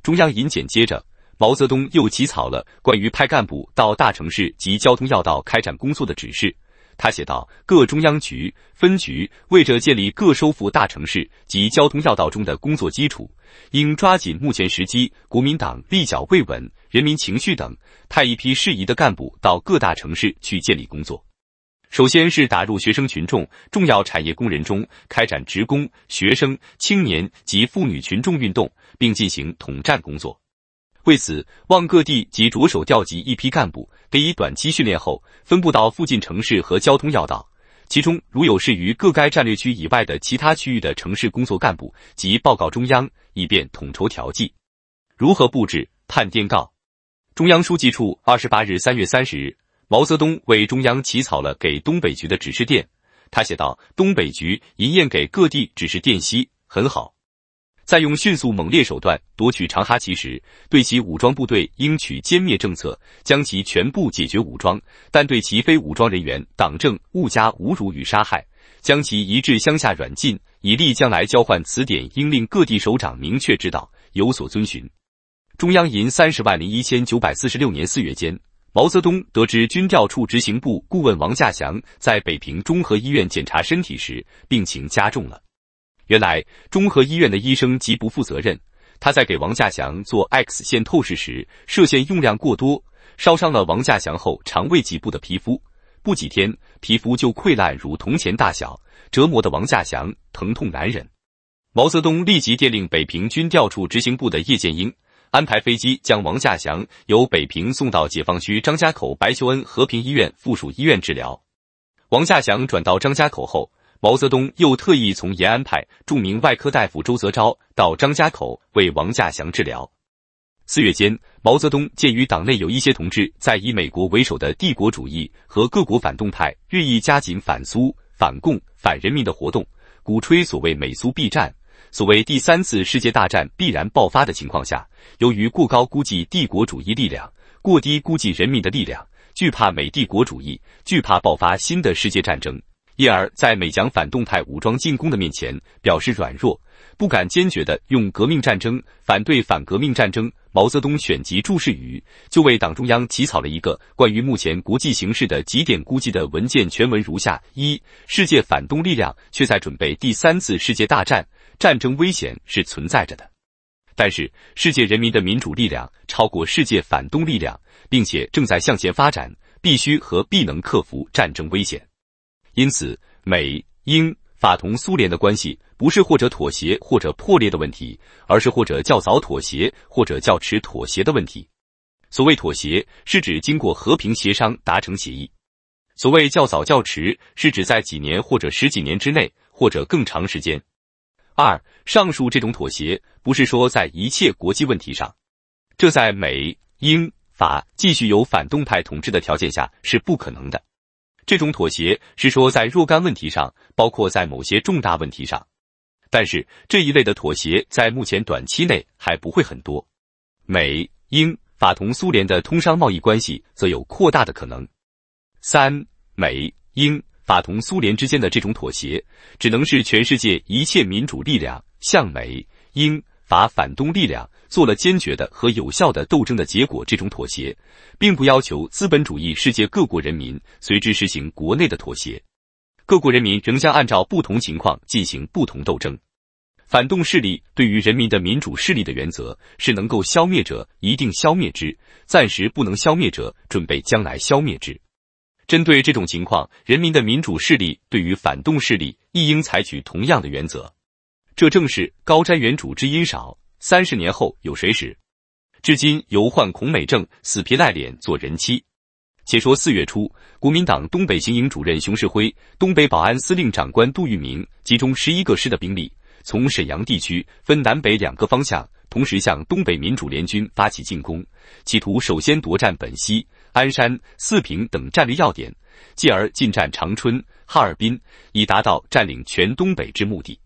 中央引简接着，毛泽东又起草了关于派干部到大城市及交通要道开展工作的指示。他写道：“各中央局、分局为着建立各收复大城市及交通要道中的工作基础，应抓紧目前时机，国民党立脚未稳，人民情绪等，派一批适宜的干部到各大城市去建立工作。”首先是打入学生群众、重要产业工人中，开展职工、学生、青年及妇女群众运动，并进行统战工作。为此，望各地即着手调集一批干部，得以短期训练后，分布到附近城市和交通要道。其中如有适于各该战略区以外的其他区域的城市工作干部，即报告中央，以便统筹调剂。如何布置？盼电告。中央书记处二十八日三月三十日。毛泽东为中央起草了给东北局的指示电，他写道：“东北局一电给各地指示电息很好，在用迅速猛烈手段夺取长哈旗时，对其武装部队应取歼灭政策，将其全部解决武装；但对其非武装人员、党政物价侮辱与杀害，将其移至乡下软禁，以利将来交换。词典，应令各地首长明确知道，有所遵循。”中央银三十万零一千九百四十六年四月间。毛泽东得知军调处执行部顾问王稼祥在北平中和医院检查身体时病情加重了。原来中和医院的医生极不负责任，他在给王稼祥做 X 线透视时，射线用量过多，烧伤了王稼祥后肠胃几部的皮肤，不几天皮肤就溃烂如铜钱大小，折磨的王稼祥疼痛难忍。毛泽东立即电令北平军调处执行部的叶剑英。安排飞机将王稼祥由北平送到解放区张家口白求恩和平医院附属医院治疗。王稼祥转到张家口后，毛泽东又特意从延安派著名外科大夫周泽钊到张家口为王稼祥治疗。四月间，毛泽东鉴于党内有一些同志在以美国为首的帝国主义和各国反动派日益加紧反苏反共反人民的活动，鼓吹所谓美苏必战。所谓第三次世界大战必然爆发的情况下，由于过高估计帝国主义力量，过低估计人民的力量，惧怕美帝国主义，惧怕爆发新的世界战争，因而，在美蒋反动派武装进攻的面前，表示软弱，不敢坚决的用革命战争反对反革命战争。毛泽东选集注释语就为党中央起草了一个关于目前国际形势的几点估计的文件，全文如下：一、世界反动力量却在准备第三次世界大战。战争危险是存在着的，但是世界人民的民主力量超过世界反动力量，并且正在向前发展，必须和必能克服战争危险。因此，美英法同苏联的关系不是或者妥协或者破裂的问题，而是或者较早妥协或者较迟妥协的问题。所谓妥协，是指经过和平协商达成协议；所谓较早较迟，是指在几年或者十几年之内，或者更长时间。二，上述这种妥协不是说在一切国际问题上，这在美英法继续有反动派统治的条件下是不可能的。这种妥协是说在若干问题上，包括在某些重大问题上，但是这一类的妥协在目前短期内还不会很多。美英法同苏联的通商贸易关系则有扩大的可能。三，美英。法同苏联之间的这种妥协，只能是全世界一切民主力量向美、英、法反动力量做了坚决的和有效的斗争的结果。这种妥协，并不要求资本主义世界各国人民随之实行国内的妥协，各国人民仍将按照不同情况进行不同斗争。反动势力对于人民的民主势力的原则是：能够消灭者一定消灭之，暂时不能消灭者准备将来消灭之。针对这种情况，人民的民主势力对于反动势力亦应采取同样的原则。这正是高瞻远瞩之音少，三十年后有谁识？至今犹患孔美症，死皮赖脸做人妻。且说四月初，国民党东北行营主任熊式辉、东北保安司令长官杜聿明集中十一个师的兵力，从沈阳地区分南北两个方向，同时向东北民主联军发起进攻，企图首先夺占本溪。鞍山、四平等战略要点，继而进占长春、哈尔滨，以达到占领全东北之目的。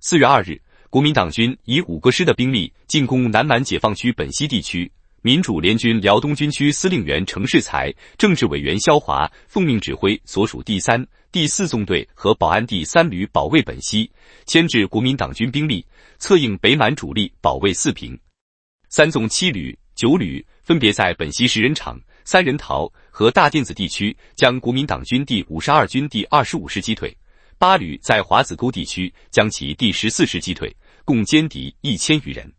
四月二日，国民党军以五个师的兵力进攻南满解放区本溪地区，民主联军辽东军区司令员程世才、政治委员肖华奉命指挥所属第三、第四纵队和保安第三旅保卫本溪，牵制国民党军兵力，策应北满主力保卫四平。三纵七旅、九旅。分别在本溪石人厂、三人桃和大甸子地区将国民党军第五十二军第二十五师击退，八旅在华子沟地区将其第十四师击退，共歼敌一千余人。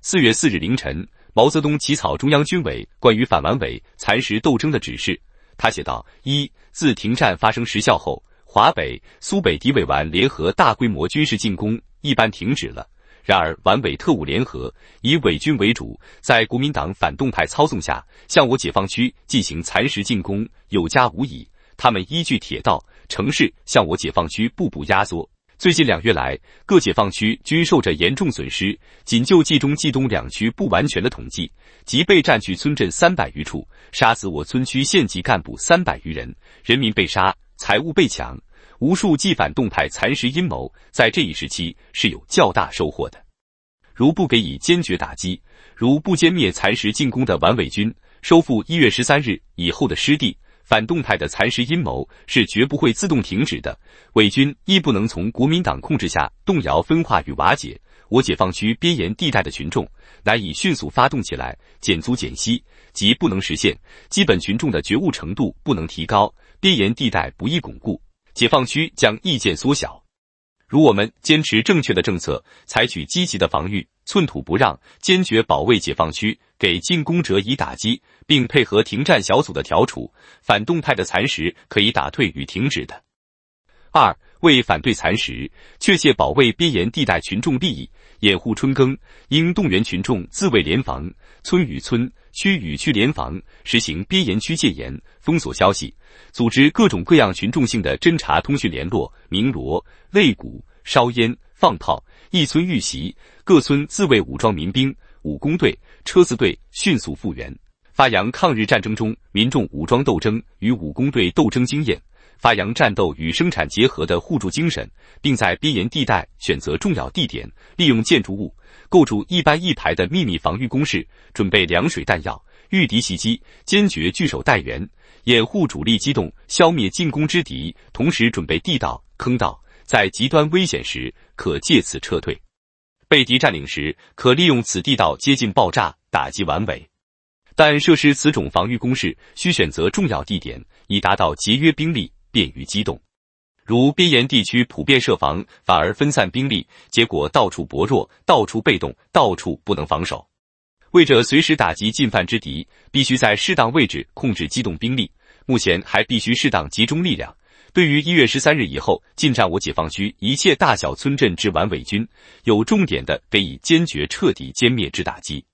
四月四日凌晨，毛泽东起草中央军委关于反顽伪蚕食斗争的指示，他写道：一自停战发生实效后，华北、苏北敌伪顽联合大规模军事进攻一般停止了。然而，皖伪特务联合以伪军为主，在国民党反动派操纵下，向我解放区进行蚕食进攻，有加无已。他们依据铁道、城市，向我解放区步步压缩。最近两月来，各解放区均受着严重损失。仅就冀中、冀东两区不完全的统计，即被占据村镇三百余处，杀死我村区县级干部三百余人，人民被杀，财物被抢。无数既反动派蚕食阴谋，在这一时期是有较大收获的。如不给予坚决打击，如不歼灭蚕食进攻的顽伪军，收复一月十三日以后的失地，反动派的蚕食阴谋是绝不会自动停止的。伪军亦不能从国民党控制下动摇分化与瓦解，我解放区边沿地带的群众难以迅速发动起来，减租减息即不能实现，基本群众的觉悟程度不能提高，边沿地带不易巩固。解放区将意见缩小。如我们坚持正确的政策，采取积极的防御，寸土不让，坚决保卫解放区，给进攻者以打击，并配合停战小组的调处，反动态的蚕食可以打退与停止的。二为反对蚕食，确切保卫边沿地带群众利益。掩护春耕，应动员群众自卫联防，村与村、区与区联防，实行边沿区戒严，封锁消息，组织各种各样群众性的侦查、通讯联络、鸣锣、擂鼓、烧烟、放炮，一村遇袭，各村自卫武装民兵、武工队、车子队迅速复员，发扬抗日战争中民众武装斗争与武工队斗争经验。发扬战斗与生产结合的互助精神，并在边沿地带选择重要地点，利用建筑物构筑一般一排的秘密防御工事，准备粮水弹药，御敌袭击，坚决据守待援，掩护主力机动，消灭进攻之敌。同时准备地道坑道，在极端危险时可借此撤退；被敌占领时，可利用此地道接近爆炸，打击完尾。但设施此种防御工事，需选择重要地点，以达到节约兵力。便于机动，如边沿地区普遍设防，反而分散兵力，结果到处薄弱，到处被动，到处不能防守。为着随时打击进犯之敌，必须在适当位置控制机动兵力。目前还必须适当集中力量。对于一月十三日以后进占我解放区一切大小村镇之顽伪军，有重点的得以坚决彻底歼灭之打击。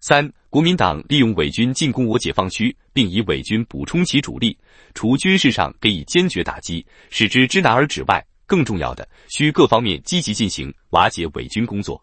三国民党利用伪军进攻我解放区，并以伪军补充其主力。除军事上给予坚决打击，使之知难而止外，更重要的需各方面积极进行瓦解伪军工作。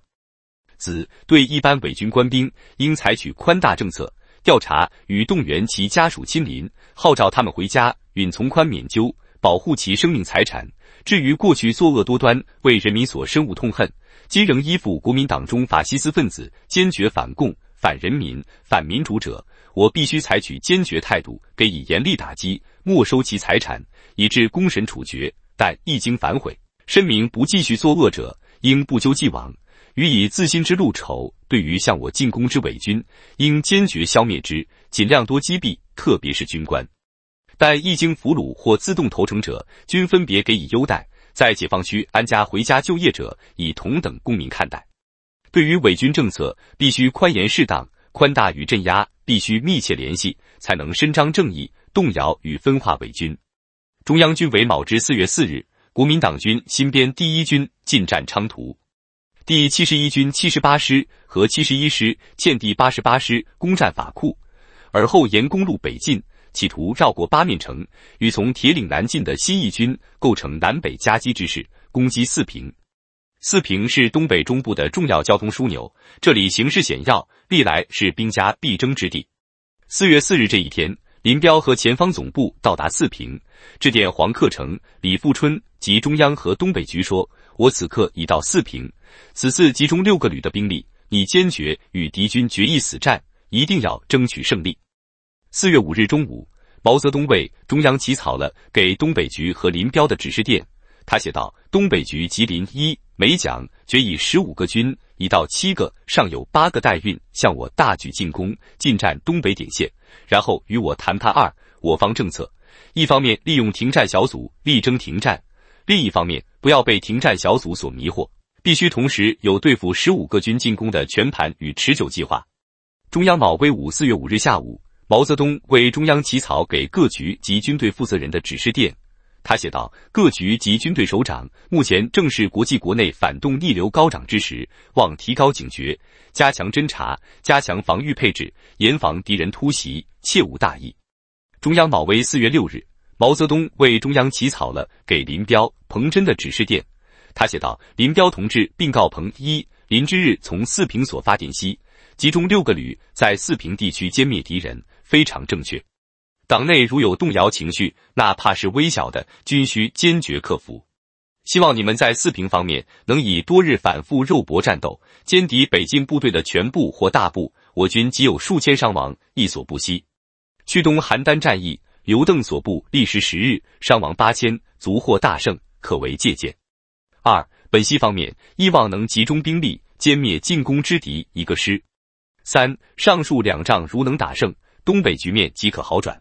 子对一般伪军官兵，应采取宽大政策，调查与动员其家属亲邻，号召他们回家，允从宽免究，保护其生命财产。至于过去作恶多端，为人民所深恶痛恨，今仍依附国民党中法西斯分子，坚决反共、反人民、反民主者，我必须采取坚决态度，给予严厉打击。没收其财产，以致公审处决。但一经反悔，申明不继续作恶者，应不究既往，予以自新之路筹。对于向我进攻之伪军，应坚决消灭之，尽量多击毙，特别是军官。但一经俘虏或自动投诚者，均分别给以优待。在解放区安家回家就业者，以同等公民看待。对于伪军政策，必须宽严适当，宽大与镇压必须密切联系，才能伸张正义。动摇与分化伪军。中央军委卯之四月四日，国民党军新编第一军进占昌图，第七十一军七十八师和七十一师建第八十八师攻占法库，尔后沿公路北进，企图绕过八面城，与从铁岭南进的新义军构成南北夹击之势，攻击四平。四平是东北中部的重要交通枢纽，这里形势险要，历来是兵家必争之地。四月四日这一天。林彪和前方总部到达四平，致电黄克诚、李富春及中央和东北局，说：“我此刻已到四平，此次集中六个旅的兵力，你坚决与敌军决一死战，一定要争取胜利。”四月五日中午，毛泽东为中央起草了给东北局和林彪的指示电，他写道：“东北局、吉林一、梅蒋决以十五个军。”一到七个，尚有八个代运向我大举进攻，进占东北点线，然后与我谈判。二，我方政策，一方面利用停战小组力争停战，另一方面不要被停战小组所迷惑，必须同时有对付十五个军进攻的全盘与持久计划。中央某威武，四月五日下午，毛泽东为中央起草给各局及军队负责人的指示电。他写道：各局及军队首长，目前正是国际国内反动逆流高涨之时，望提高警觉，加强侦查，加强防御配置，严防敌人突袭，切勿大意。中央保卫四月六日，毛泽东为中央起草了给林彪、彭真的指示电。他写道：林彪同志并告彭一林之日从四平所发电息，集中六个旅在四平地区歼灭敌人，非常正确。党内如有动摇情绪，哪怕是微小的，均需坚决克服。希望你们在四平方面能以多日反复肉搏战斗，歼敌北进部队的全部或大部。我军仅有数千伤亡，亦所不惜。去东邯郸战役，刘邓所部历时十日，伤亡八千，足获大胜，可为借鉴。二、本溪方面亦望能集中兵力，歼灭进攻之敌一个师。三、上述两仗如能打胜，东北局面即可好转。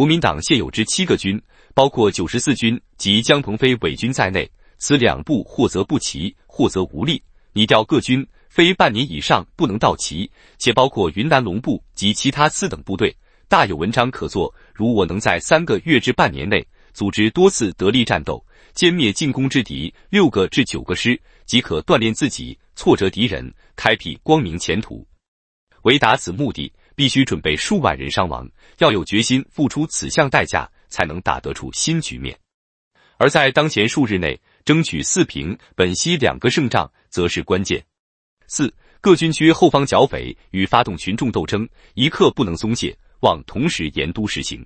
国民党现有之七个军，包括九十四军及江鹏飞伪军在内，此两部或则不齐，或则无力。拟调各军，非半年以上不能到齐，且包括云南龙部及其他四等部队，大有文章可做。如我能在三个月至半年内，组织多次得力战斗，歼灭进攻之敌六个至九个师，即可锻炼自己，挫折敌人，开辟光明前途。为达此目的。必须准备数万人伤亡，要有决心付出此项代价，才能打得出新局面。而在当前数日内，争取四平、本溪两个胜仗，则是关键。四各军区后方剿匪与发动群众斗争，一刻不能松懈，望同时严督实行。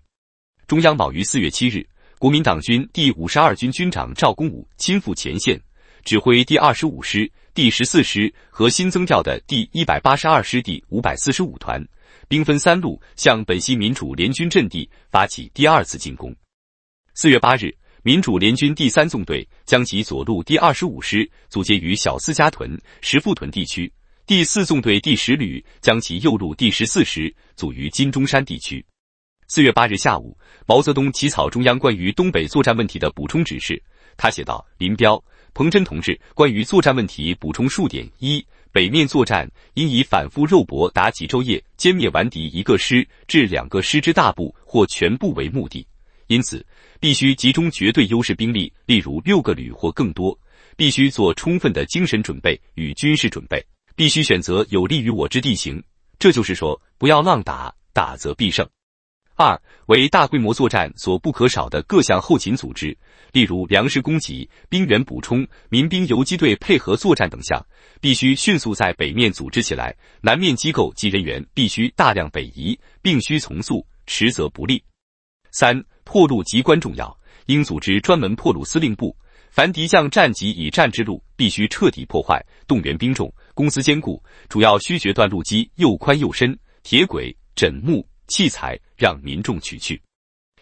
中央某于四月七日，国民党军第五十二军军长赵公武亲赴前线，指挥第二十五师、第十四师和新增调的第一百八十二师第五百四十五团。兵分三路向本溪民主联军阵地发起第二次进攻。四月八日，民主联军第三纵队将其左路第二十五师阻截于小司家屯、石富屯地区；第四纵队第十旅将其右路第十四师组于金钟山地区。四月八日下午，毛泽东起草中央关于东北作战问题的补充指示，他写道：“林彪、彭真同志关于作战问题补充数点一。”北面作战应以反复肉搏打几昼夜，歼灭顽敌一个师至两个师之大部或全部为目的，因此必须集中绝对优势兵力，例如六个旅或更多，必须做充分的精神准备与军事准备，必须选择有利于我之地形。这就是说，不要浪打，打则必胜。二为大规模作战所不可少的各项后勤组织，例如粮食供给、兵员补充、民兵游击队配合作战等项，必须迅速在北面组织起来；南面机构及人员必须大量北移，并需从速，迟则不利。三破路极关重要，应组织专门破路司令部，凡敌将战及已战之路，必须彻底破坏，动员兵众，公司坚固，主要须决断路基又宽又深，铁轨枕木。器材让民众取去，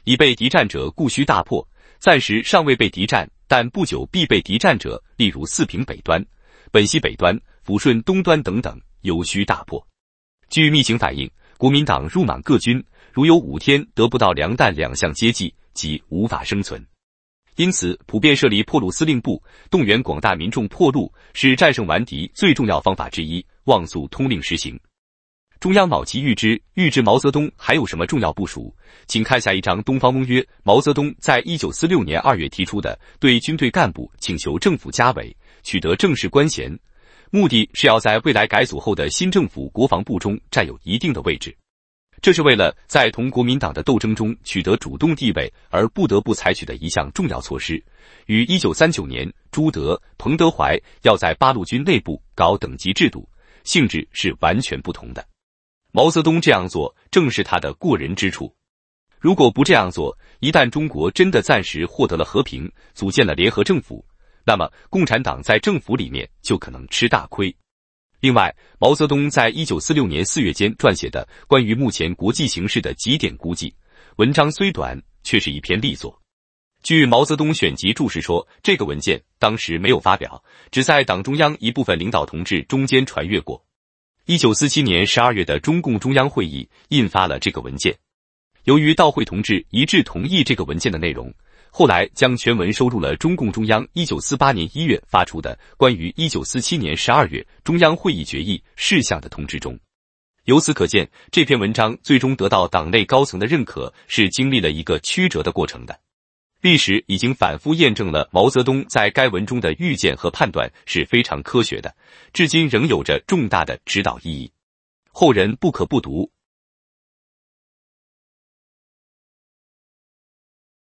已被敌占者故需大破，暂时尚未被敌占，但不久必被敌占者，例如四平北端、本溪北端、抚顺东端等等，尤需大破。据密情反映，国民党入满各军，如有五天得不到粮弹两项接济，即无法生存。因此，普遍设立破路司令部，动员广大民众破路，是战胜顽敌最重要方法之一。望速通令实行。中央毛主预知，预知毛泽东还有什么重要部署？请看下一张。东方盟约，毛泽东在一九四六年二月提出的对军队干部请求政府加委，取得正式官衔，目的是要在未来改组后的新政府国防部中占有一定的位置。这是为了在同国民党的斗争中取得主动地位而不得不采取的一项重要措施。与一九三九年朱德、彭德怀要在八路军内部搞等级制度性质是完全不同的。毛泽东这样做正是他的过人之处。如果不这样做，一旦中国真的暂时获得了和平，组建了联合政府，那么共产党在政府里面就可能吃大亏。另外，毛泽东在一九四六年四月间撰写的关于目前国际形势的几点估计，文章虽短，却是一篇力作。据《毛泽东选集》注释说，这个文件当时没有发表，只在党中央一部分领导同志中间传阅过。一九四七年十二月的中共中央会议印发了这个文件，由于到会同志一致同意这个文件的内容，后来将全文收入了中共中央一九四八年一月发出的关于一九四七年十二月中央会议决议事项的通知中。由此可见，这篇文章最终得到党内高层的认可，是经历了一个曲折的过程的。历史已经反复验证了毛泽东在该文中的预见和判断是非常科学的，至今仍有着重大的指导意义，后人不可不读。